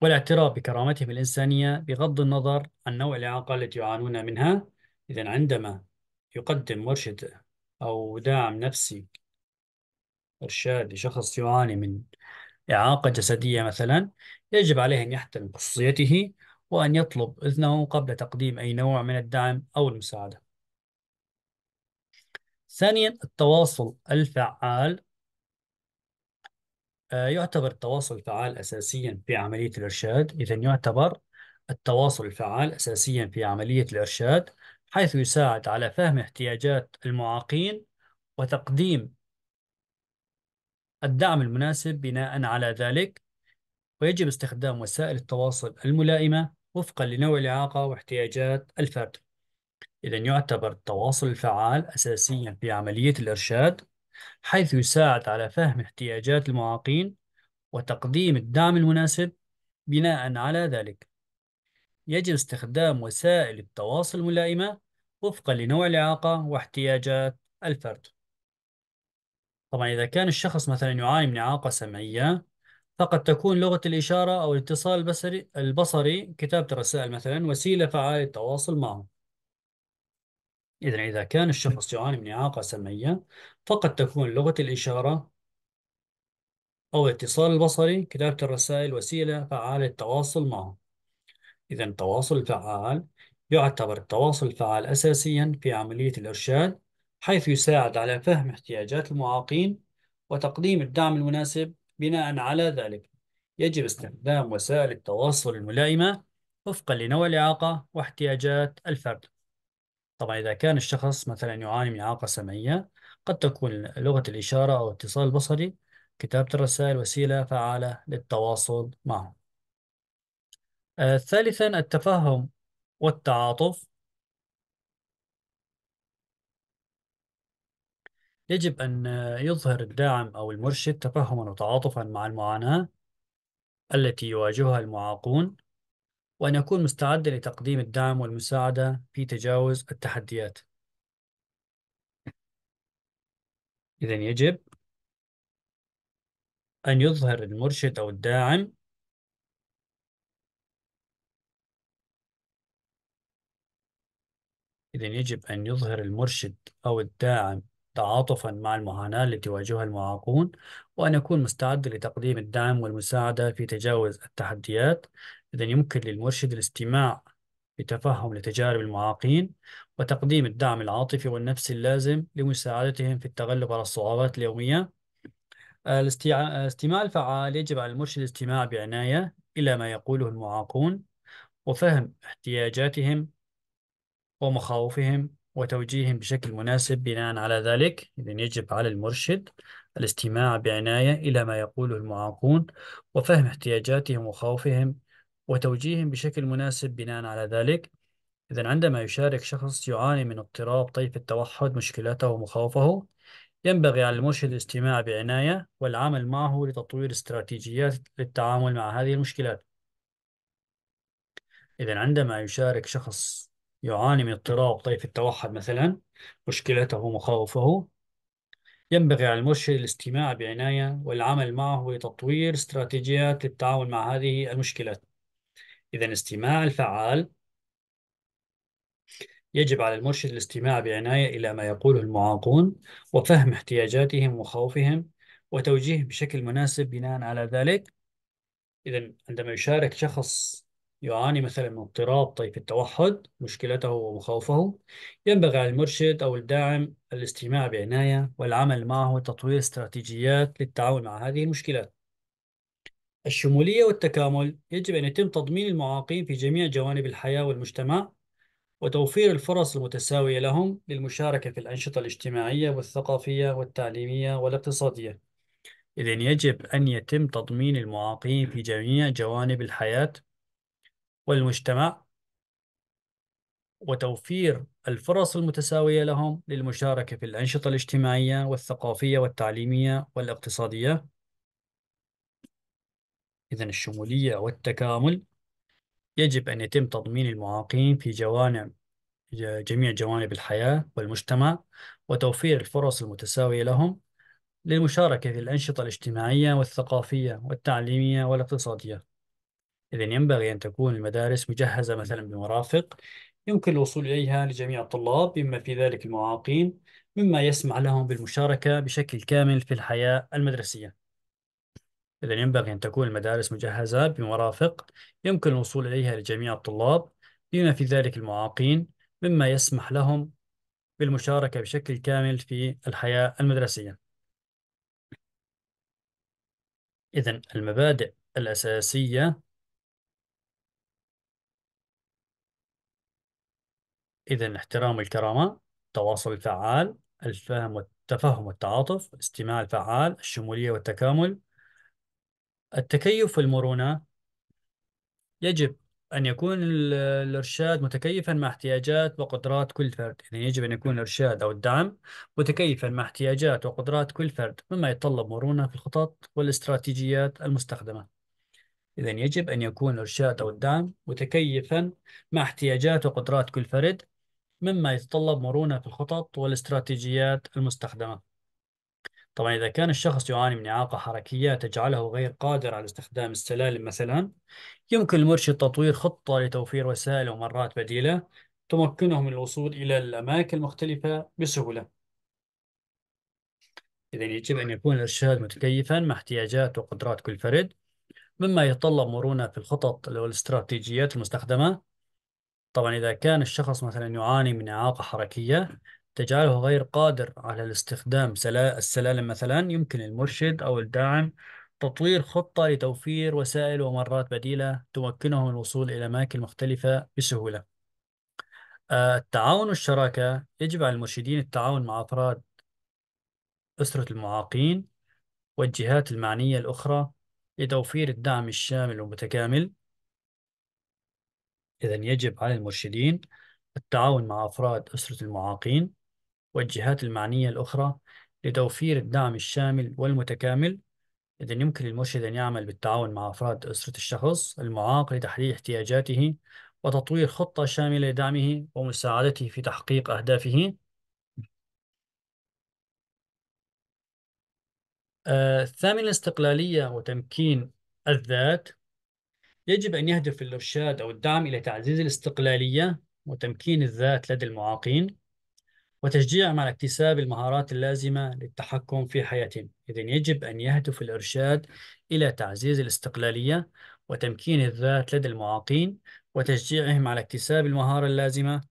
والاعتراف بكرامتهم الإنسانية بغض النظر عن نوع الإعاقة التي يعانون منها إذا عندما يقدم مرشد أو داعم نفسي إرشاد لشخص يعاني من إعاقة جسدية مثلا يجب عليه أن يحترم خصوصيته وأن يطلب إذنه قبل تقديم أي نوع من الدعم أو المساعدة. ثانيا التواصل الفعال آه، يعتبر التواصل الفعال أساسيا في عملية الإرشاد إذا يعتبر التواصل الفعال أساسيا في عملية الإرشاد حيث يساعد على فهم احتياجات المعاقين وتقديم الدعم المناسب بناء على ذلك ويجب استخدام وسائل التواصل الملائمة وفقا لنوع الإعاقة واحتياجات الفرد إذا يعتبر التواصل الفعال أساسيا في عملية الإرشاد حيث يساعد على فهم احتياجات المعاقين وتقديم الدعم المناسب بناء على ذلك يجب استخدام وسائل التواصل الملائمة وفقا لنوع الإعاقة واحتياجات الفرد طبعا إذا كان الشخص مثلا يعاني من إعاقة سمعية فقد تكون لغة الإشارة أو الاتصال البصري البصري كتابة الرسائل مثلا وسيلة فعالة للتواصل معهم إذن إذا كان الشخص يعاني من إعاقة سمعية فقد تكون لغة الإشارة أو الاتصال البصري كتابة الرسائل وسيلة فعالة للتواصل معهم إذا التواصل الفعال يعتبر التواصل الفعال أساسيا في عملية الإرشاد حيث يساعد على فهم احتياجات المعاقين وتقديم الدعم المناسب بناء على ذلك يجب استخدام وسائل التواصل الملائمة وفقا لنوع الإعاقة واحتياجات الفرد طبعا إذا كان الشخص مثلا يعاني من إعاقة سمعية قد تكون لغة الإشارة أو الاتصال البصري كتابة الرسائل وسيلة فعالة للتواصل معه آه ثالثا التفهم والتعاطف يجب أن يظهر الداعم أو المرشد تفهما وتعاطفا مع المعاناة التي يواجهها المعاقون وأن يكون مستعدا لتقديم الدعم والمساعدة في تجاوز التحديات إذا يجب أن يظهر المرشد أو الداعم إذا يجب أن يظهر المرشد أو الداعم تعاطفا مع المعاناة التي يواجهها المعاقون وأن يكون مستعد لتقديم الدعم والمساعدة في تجاوز التحديات إذا يمكن للمرشد الاستماع بتفهم لتجارب المعاقين وتقديم الدعم العاطفي والنفسي اللازم لمساعدتهم في التغلب على الصعوبات اليومية آه، الاستماع الفعال يجب على المرشد الاستماع بعناية إلى ما يقوله المعاقون وفهم احتياجاتهم ومخاوفهم وتوجيههم بشكل مناسب بناء على ذلك إذا يجب على المرشد الاستماع بعناية إلى ما يقوله المعاقون وفهم احتياجاتهم وخوفهم وتوجيههم بشكل مناسب بناء على ذلك إذا عندما يشارك شخص يعاني من اضطراب طيف التوحد مشكلته ومخاوفه ينبغي على المرشد الاستماع بعناية والعمل معه لتطوير استراتيجيات للتعامل مع هذه المشكلات إذا عندما يشارك شخص يعاني من اضطراب طيف التوحد مثلا مشكلته ومخاوفه ينبغي على المرشد الاستماع بعناية والعمل معه لتطوير استراتيجيات للتعامل مع هذه المشكلات إذا الاستماع الفعال يجب على المرشد الاستماع بعناية إلى ما يقوله المعاقون وفهم احتياجاتهم وخوفهم وتوجيه بشكل مناسب بناء على ذلك إذا عندما يشارك شخص يعاني مثلا من اضطراب طيف التوحد مشكلته ومخاوفه ينبغي على المرشد أو الداعم الاستماع بعناية والعمل معه وتطوير استراتيجيات للتعامل مع هذه المشكلات الشمولية والتكامل يجب أن يتم تضمين المعاقين في جميع جوانب الحياة والمجتمع وتوفير الفرص المتساوية لهم للمشاركة في الأنشطة الاجتماعية والثقافية والتعليمية والاقتصادية إذن يجب أن يتم تضمين المعاقين في جميع جوانب الحياة والمجتمع وتوفير الفرص المتساوية لهم للمشاركة في الأنشطة الاجتماعية والثقافية والتعليمية والاقتصادية إذا الشمولية والتكامل يجب أن يتم تضمين المعاقين في جوانب جميع جوانب الحياة والمجتمع وتوفير الفرص المتساوية لهم للمشاركة في الأنشطة الاجتماعية والثقافية والتعليمية والاقتصادية إذا ينبغي أن تكون المدارس مجهزة مثلا بمرافق يمكن الوصول إليها لجميع الطلاب بما في ذلك المعاقين مما يسمح لهم بالمشاركة بشكل كامل في الحياة المدرسية إذا ينبغي أن تكون المدارس مجهزة بمرافق يمكن الوصول إليها لجميع الطلاب بما في ذلك المعاقين مما يسمح لهم بالمشاركة بشكل كامل في الحياة المدرسية إذا المبادئ الأساسية إذا احترام الكرامة التواصل الفعال الفهم والتفهم والتعاطف الاستماع الفعال الشمولية والتكامل التكيف والمرونة يجب أن يكون الإرشاد متكيفا مع احتياجات وقدرات كل فرد إذا يعني يجب أن يكون الإرشاد أو الدعم متكيفا مع احتياجات وقدرات كل فرد مما يتطلب مرونة في الخطط والاستراتيجيات المستخدمة إذا يجب أن يكون الإرشاد أو الدعم متكيفا مع احتياجات وقدرات كل فرد مما يتطلب مرونة في الخطط والاستراتيجيات المستخدمة طبعا إذا كان الشخص يعاني من إعاقة حركية تجعله غير قادر على استخدام السلالم مثلا يمكن المرشد تطوير خطة لتوفير وسائل ومرات بديلة تمكنه من الوصول إلى الأماكن المختلفة بسهولة إذا يجب أن يكون الإرشاد متكيفا مع احتياجات وقدرات كل فرد مما يتطلب مرونة في الخطط والاستراتيجيات المستخدمة طبعا إذا كان الشخص مثلا يعاني من إعاقة حركية تجعله غير قادر على الاستخدام سلا- السلالم مثلا يمكن المرشد أو الداعم تطوير خطة لتوفير وسائل ومرات بديلة تمكنه من الوصول إلى أماكن مختلفة بسهولة آه، التعاون والشراكة يجب على المرشدين التعاون مع أفراد أسرة المعاقين والجهات المعنية الأخرى لتوفير الدعم الشامل والمتكامل إذا يجب على المرشدين التعاون مع أفراد أسرة المعاقين والجهات المعنية الأخرى لتوفير الدعم الشامل والمتكامل إذا يمكن للمرشد أن يعمل بالتعاون مع أفراد أسرة الشخص المعاق لتحديد احتياجاته وتطوير خطة شاملة لدعمه ومساعدته في تحقيق أهدافه آه، ثامن الاستقلالية وتمكين الذات يجب أن يهدف الإرشاد أو الدعم إلى تعزيز الاستقلالية وتمكين الذات لدى المعاقين وتشجيعهم على اكتساب المهارات اللازمة للتحكم في حياتهم إذن يجب أن يهدف الإرشاد إلى تعزيز الاستقلالية وتمكين الذات لدى المعاقين وتشجيعهم على اكتساب المهارة اللازمة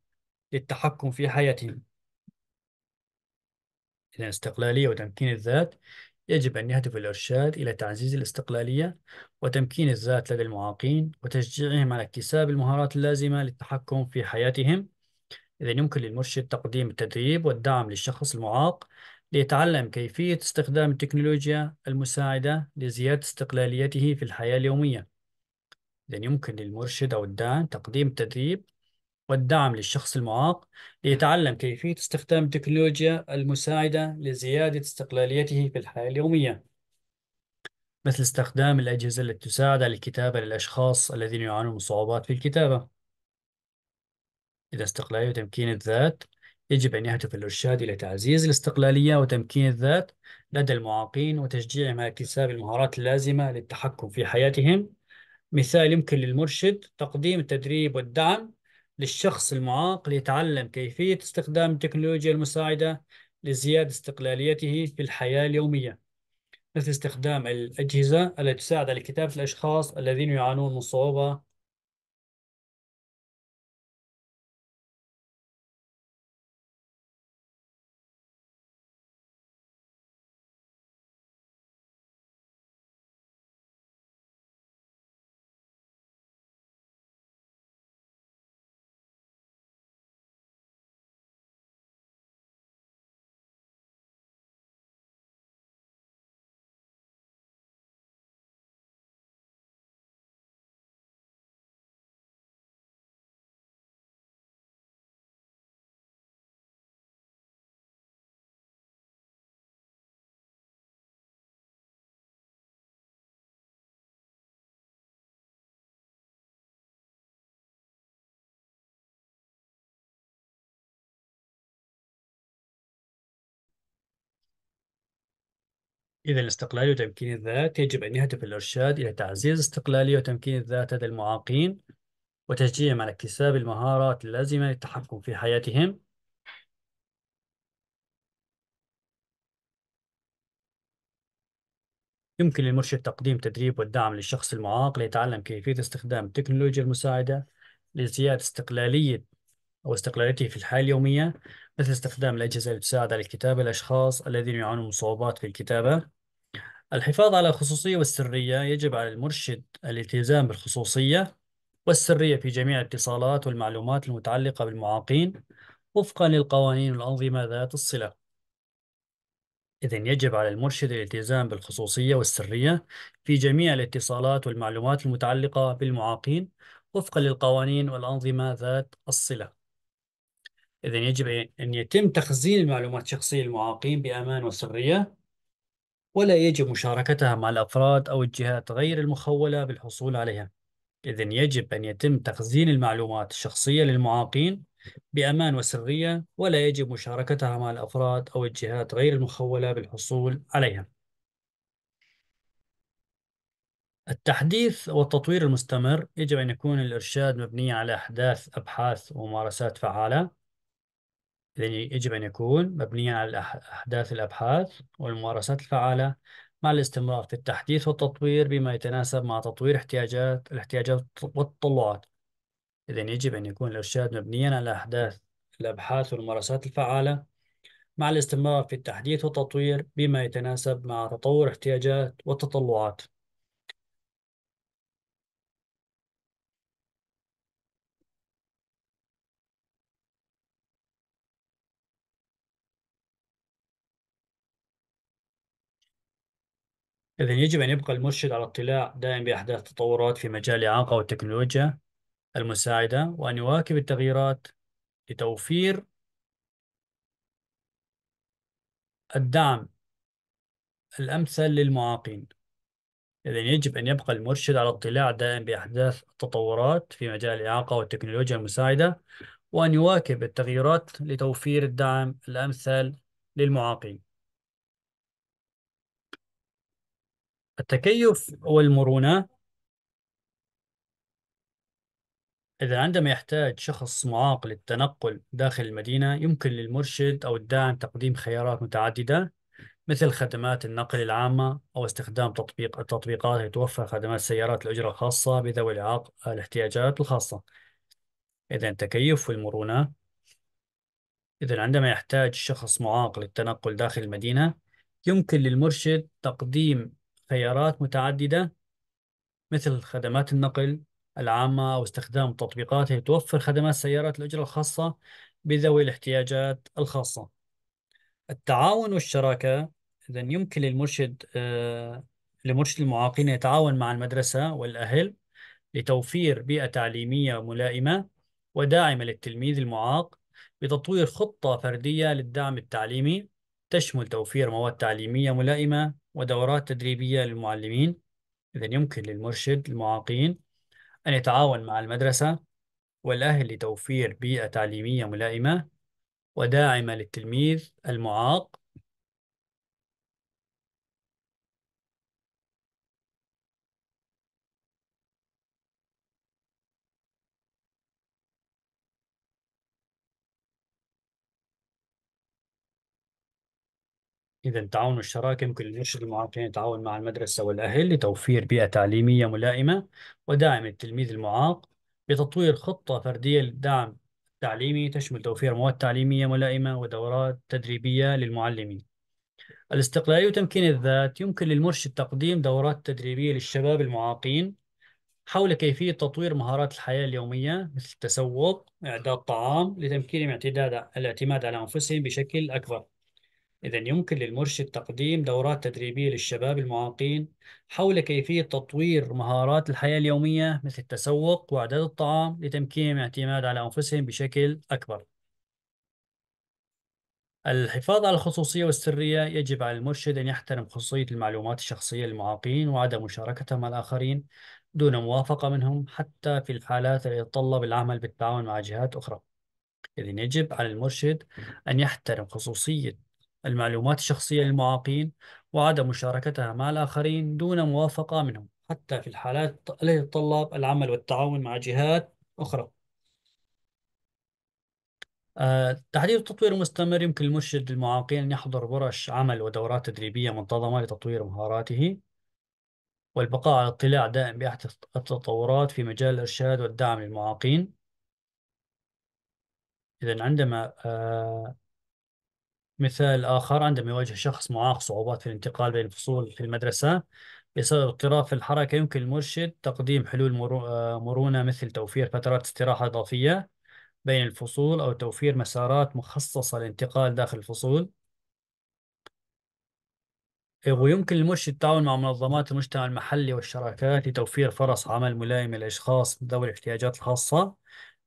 للتحكم في حياتهم إذن استقلالية وتمكين الذات يجب أن يهدف الإرشاد إلى تعزيز الاستقلالية وتمكين الذات لدى المعاقين وتشجيعهم على اكتساب المهارات اللازمة للتحكم في حياتهم إذا يمكن للمرشد تقديم التدريب والدعم للشخص المعاق ليتعلم كيفية استخدام التكنولوجيا المساعدة لزيادة استقلاليته في الحياة اليومية إذا يمكن للمرشد أو الدان تقديم التدريب والدعم للشخص المعاق ليتعلم كيفية استخدام التكنولوجيا المساعدة لزيادة استقلاليته في الحياة اليومية مثل استخدام الأجهزة التي تساعد على الكتابة للأشخاص الذين يعانون من صعوبات في الكتابة إذا استقلالية وتمكين الذات يجب أن يهدف الإرشاد إلى تعزيز الاستقلالية وتمكين الذات لدى المعاقين وتشجيعهم على اكتساب المهارات اللازمة للتحكم في حياتهم مثال يمكن للمرشد تقديم التدريب والدعم للشخص المعاق ليتعلم كيفية استخدام التكنولوجيا المساعدة لزيادة استقلاليته في الحياة اليومية مثل استخدام الأجهزة التي تساعد على كتابة الأشخاص الذين يعانون من صعوبة إذا الاستقلالية وتمكين الذات يجب أن يهدف الإرشاد إلى تعزيز استقلالية وتمكين الذات لدى المعاقين وتشجيعهم على اكتساب المهارات اللازمة للتحكم في حياتهم يمكن للمرشد تقديم تدريب والدعم للشخص المعاق ليتعلم كيفية استخدام التكنولوجيا المساعدة لزيادة استقلالية أو استقلاليته في الحياة اليومية مثل استخدام الأجهزة التي تساعد على الكتابة الأشخاص الذين يعانون من صعوبات في الكتابة الحفاظ على الخصوصية والسرية يجب على المرشد الالتزام بالخصوصية والسرية في جميع الاتصالات والمعلومات المتعلقة بالمعاقين وفقا للقوانين والأنظمة ذات الصلة إذا يجب على المرشد الالتزام بالخصوصية والسرية في جميع الاتصالات والمعلومات المتعلقة بالمعاقين وفقا للقوانين والأنظمة ذات الصلة إذا يجب أن يتم تخزين المعلومات الشخصية للمعاقين بأمان وسرية ولا يجب مشاركتها مع الأفراد أو الجهات غير المخولة بالحصول عليها إذن يجب أن يتم تخزين المعلومات الشخصية للمعاقين بأمان وسرية ولا يجب مشاركتها مع الأفراد أو الجهات غير المخولة بالحصول عليها التحديث والتطوير المستمر يجب أن يكون الإرشاد مبني على أحداث أبحاث وممارسات فعالة إذن يعني يجب أن يكون مبنيا على أحداث الأبحاث والممارسات الفعالة مع الاستمرار في التحديث والتطوير بما يتناسب مع تطوير احتياجات الاحتياجات والتطلعات إذن يجب أن يكون الإرشاد مبنيا على أحداث الأبحاث والممارسات الفعالة مع الاستمرار في التحديث والتطوير بما يتناسب مع تطور احتياجات والتطلعات إذا يجب أن يبقى المرشد على اطلاع دائم بأحداث التطورات في مجال الإعاقة والتكنولوجيا المساعدة وأن يواكب التغييرات لتوفير الدعم الأمثل للمعاقين إذا يجب أن يبقى المرشد على اطلاع دائم بأحداث التطورات في مجال الإعاقة والتكنولوجيا المساعدة وأن يواكب التغييرات لتوفير الدعم الأمثل للمعاقين التكيف والمرونة إذا عندما يحتاج شخص معاق للتنقل داخل المدينة يمكن للمرشد أو الداعم تقديم خيارات متعددة مثل خدمات النقل العامة أو استخدام تطبيق التطبيقات التي توفر خدمات سيارات الأجرة الخاصة بذوي العاق الاحتياجات الخاصة إذا التكيف والمرونة إذا عندما يحتاج شخص معاق للتنقل داخل المدينة يمكن للمرشد تقديم خيارات متعددة مثل خدمات النقل العامة أو استخدام تطبيقات توفر خدمات سيارات الأجرة الخاصة بذوي الاحتياجات الخاصة التعاون والشراكة إذا يمكن للمرشد آه، لمرشد المعاقين يتعاون مع المدرسة والأهل لتوفير بيئة تعليمية ملائمة وداعمة للتلميذ المعاق بتطوير خطة فردية للدعم التعليمي تشمل توفير مواد تعليمية ملائمة ودورات تدريبية للمعلمين إذا يمكن للمرشد المعاقين أن يتعاون مع المدرسة والأهل لتوفير بيئة تعليمية ملائمة وداعمة للتلميذ المعاق إذا التعاون والشراكة يمكن للمرشد المعاقين يتعاون مع المدرسة والأهل لتوفير بيئة تعليمية ملائمة ودعم للتلميذ المعاق بتطوير خطة فردية للدعم التعليمي تشمل توفير مواد تعليمية ملائمة ودورات تدريبية للمعلمين. الاستقلالية وتمكين الذات يمكن للمرشد تقديم دورات تدريبية للشباب المعاقين حول كيفية تطوير مهارات الحياة اليومية مثل التسوق، إعداد طعام لتمكينهم الاعتماد على أنفسهم بشكل أكبر. إذا يمكن للمرشد تقديم دورات تدريبية للشباب المعاقين حول كيفية تطوير مهارات الحياة اليومية مثل التسوق وإعداد الطعام من الاعتماد على أنفسهم بشكل أكبر. الحفاظ على الخصوصية والسرية يجب على المرشد أن يحترم خصوصية المعلومات الشخصية للمعاقين وعدم مشاركتها مع الآخرين دون موافقة منهم حتى في الحالات التي تتطلب العمل بالتعاون مع جهات أخرى. إذن يجب على المرشد أن يحترم خصوصية المعلومات الشخصية للمعاقين وعدم مشاركتها مع الآخرين دون موافقة منهم حتى في الحالات التي تتطلب العمل والتعاون مع جهات أخرى آه، تحديد التطوير المستمر يمكن المرشد للمعاقين أن يحضر ورش عمل ودورات تدريبية منتظمة لتطوير مهاراته والبقاء على اطلاع دائم بأحدث التطورات في مجال الإرشاد والدعم للمعاقين إذا عندما آه، مثال آخر عندما يواجه شخص معاق صعوبات في الانتقال بين الفصول في المدرسة بسبب اضطراب في الحركة يمكن المرشد تقديم حلول آه، مرونة مثل توفير فترات استراحة إضافية بين الفصول أو توفير مسارات مخصصة للانتقال داخل الفصول ويمكن المرشد التعاون مع منظمات المجتمع المحلي والشراكات لتوفير فرص عمل ملائمة للأشخاص ذوي الاحتياجات الخاصة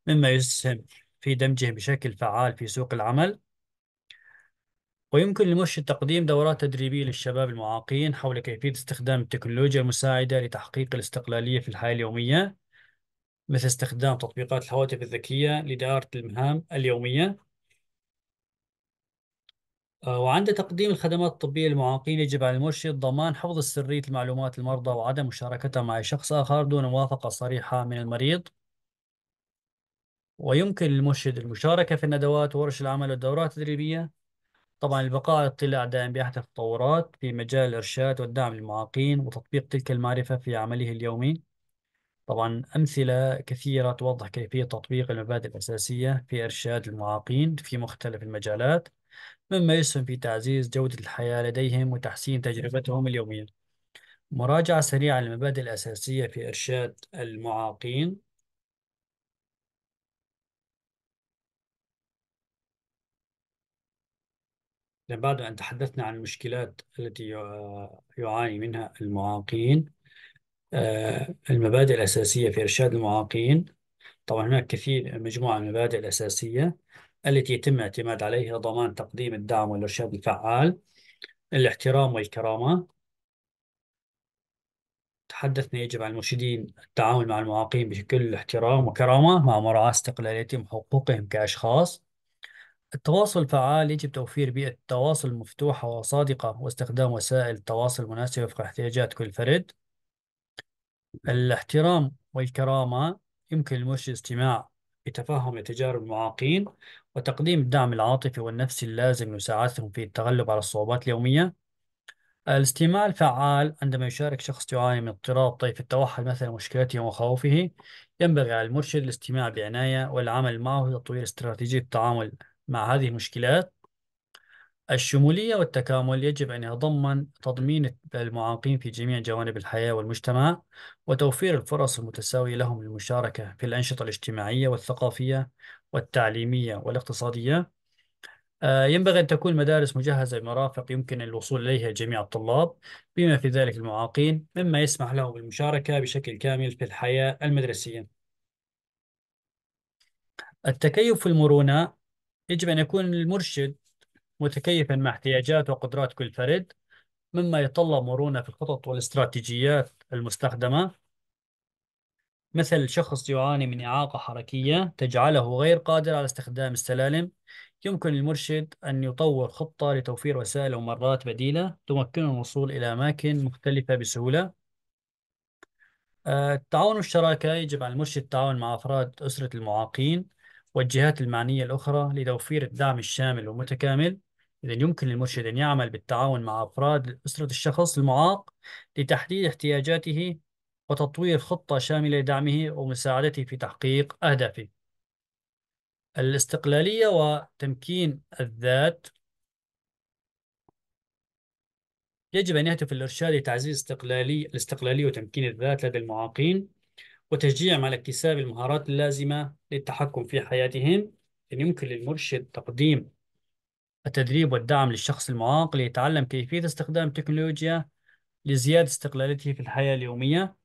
مما يسهم في دمجهم بشكل فعال في سوق العمل ويمكن للمرشد تقديم دورات تدريبية للشباب المعاقين حول كيفية استخدام التكنولوجيا المساعدة لتحقيق الاستقلالية في الحياة اليومية مثل استخدام تطبيقات الهواتف الذكية لإدارة المهام اليومية آه، وعند تقديم الخدمات الطبية للمعاقين يجب على المرشد ضمان حفظ سرية المعلومات المرضى وعدم مشاركتها مع شخص آخر دون موافقة صريحة من المريض ويمكن للمرشد المشاركة في الندوات وورش العمل والدورات التدريبية طبعا البقاء على اطلاع دائم بأحدث التطورات في مجال الإرشاد والدعم للمعاقين وتطبيق تلك المعرفة في عمله اليومي طبعا أمثلة كثيرة توضح كيفية تطبيق المبادئ الأساسية في إرشاد المعاقين في مختلف المجالات مما يسهم في تعزيز جودة الحياة لديهم وتحسين تجربتهم اليومية مراجعة سريعة للمبادئ الأساسية في إرشاد المعاقين بعد أن تحدثنا عن المشكلات التي يعاني منها المعاقين آه، المبادئ الأساسية في إرشاد المعاقين طبعا هناك كثير مجموعة من المبادئ الأساسية التي يتم الاعتماد عليها ضمان تقديم الدعم والإرشاد الفعال الاحترام والكرامة تحدثنا يجب على المرشدين التعامل مع المعاقين بكل احترام وكرامة مع مراعاة استقلاليتهم وحقوقهم كأشخاص التواصل الفعال يجب توفير بيئة تواصل مفتوحة وصادقة واستخدام وسائل تواصل مناسبة وفق احتياجات كل فرد الاحترام والكرامة يمكن للمرشد الاستماع بتفهم تجارب المعاقين وتقديم الدعم العاطفي والنفسي اللازم لمساعدتهم في التغلب على الصعوبات اليومية الاستماع الفعال عندما يشارك شخص يعاني من اضطراب طيف التوحد مثلا مشكلته ومخاوفه ينبغي على المرشد الاستماع بعناية والعمل معه لتطوير استراتيجية التعامل مع هذه المشكلات الشمولية والتكامل يجب أن يتضمن تضمين المعاقين في جميع جوانب الحياة والمجتمع وتوفير الفرص المتساوية لهم للمشاركة في الأنشطة الاجتماعية والثقافية والتعليمية والاقتصادية آه، ينبغي أن تكون المدارس مجهزة بمرافق يمكن الوصول إليها جميع الطلاب بما في ذلك المعاقين مما يسمح لهم بالمشاركة بشكل كامل في الحياة المدرسية التكيف في المرونة يجب أن يكون المرشد متكيفا مع احتياجات وقدرات كل فرد مما يتطلب مرونة في الخطط والاستراتيجيات المستخدمة مثل شخص يعاني من إعاقة حركية تجعله غير قادر على استخدام السلالم يمكن للمرشد أن يطور خطة لتوفير وسائل وممرات بديلة تمكنه الوصول إلى أماكن مختلفة بسهولة آه، التعاون والشراكة يجب على المرشد التعاون مع أفراد أسرة المعاقين والجهات المعنية الأخرى لتوفير الدعم الشامل والمتكامل إذا يمكن للمرشد أن يعمل بالتعاون مع أفراد أسرة الشخص المعاق لتحديد احتياجاته وتطوير خطة شاملة لدعمه ومساعدته في تحقيق أهدافه الاستقلالية وتمكين الذات يجب أن يهدف الإرشاد لتعزيز استقلالي الاستقلالية وتمكين الذات لدى المعاقين وتشجيعهم على اكتساب المهارات اللازمة للتحكم في حياتهم إن يمكن للمرشد تقديم التدريب والدعم للشخص المعاق ليتعلم كيفية استخدام التكنولوجيا لزيادة استقلالته في الحياة اليومية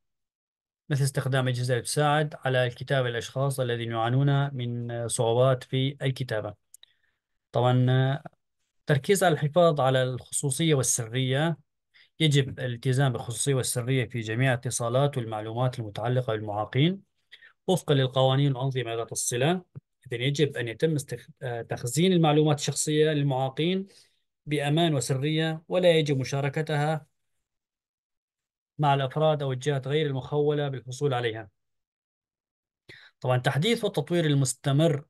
مثل استخدام أجهزة تساعد على الكتابة الأشخاص الذين يعانون من صعوبات في الكتابة طبعا تركيز على الحفاظ على الخصوصية والسرية يجب الالتزام بالخصوصية والسرية في جميع اتصالات والمعلومات المتعلقة بالمعاقين وفقا للقوانين وأنظمة ذات الصلة إذا يجب أن يتم استخ... آه، تخزين المعلومات الشخصية للمعاقين بأمان وسرية ولا يجب مشاركتها مع الأفراد أو الجهات غير المخولة بالحصول عليها طبعا تحديث والتطوير المستمر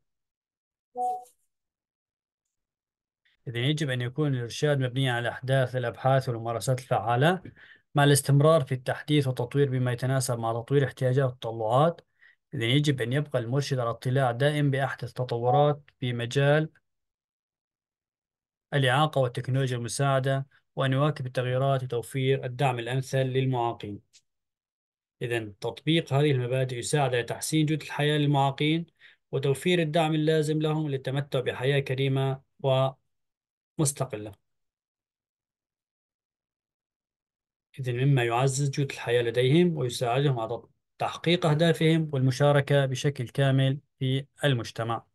إذا يجب أن يكون الإرشاد مبنيا على أحداث الأبحاث والممارسات الفعالة مع الاستمرار في التحديث والتطوير بما يتناسب مع تطوير احتياجات التطلعات إذا يجب أن يبقى المرشد على اطلاع دائم بأحدث تطورات في مجال الإعاقة والتكنولوجيا المساعدة وأن يواكب التغييرات وتوفير الدعم الأمثل للمعاقين إذا تطبيق هذه المبادئ يساعد على تحسين جودة الحياة للمعاقين وتوفير الدعم اللازم لهم للتمتع بحياة كريمة و مستقلة إذن مما يعزز جودة الحياة لديهم ويساعدهم على تحقيق أهدافهم والمشاركة بشكل كامل في المجتمع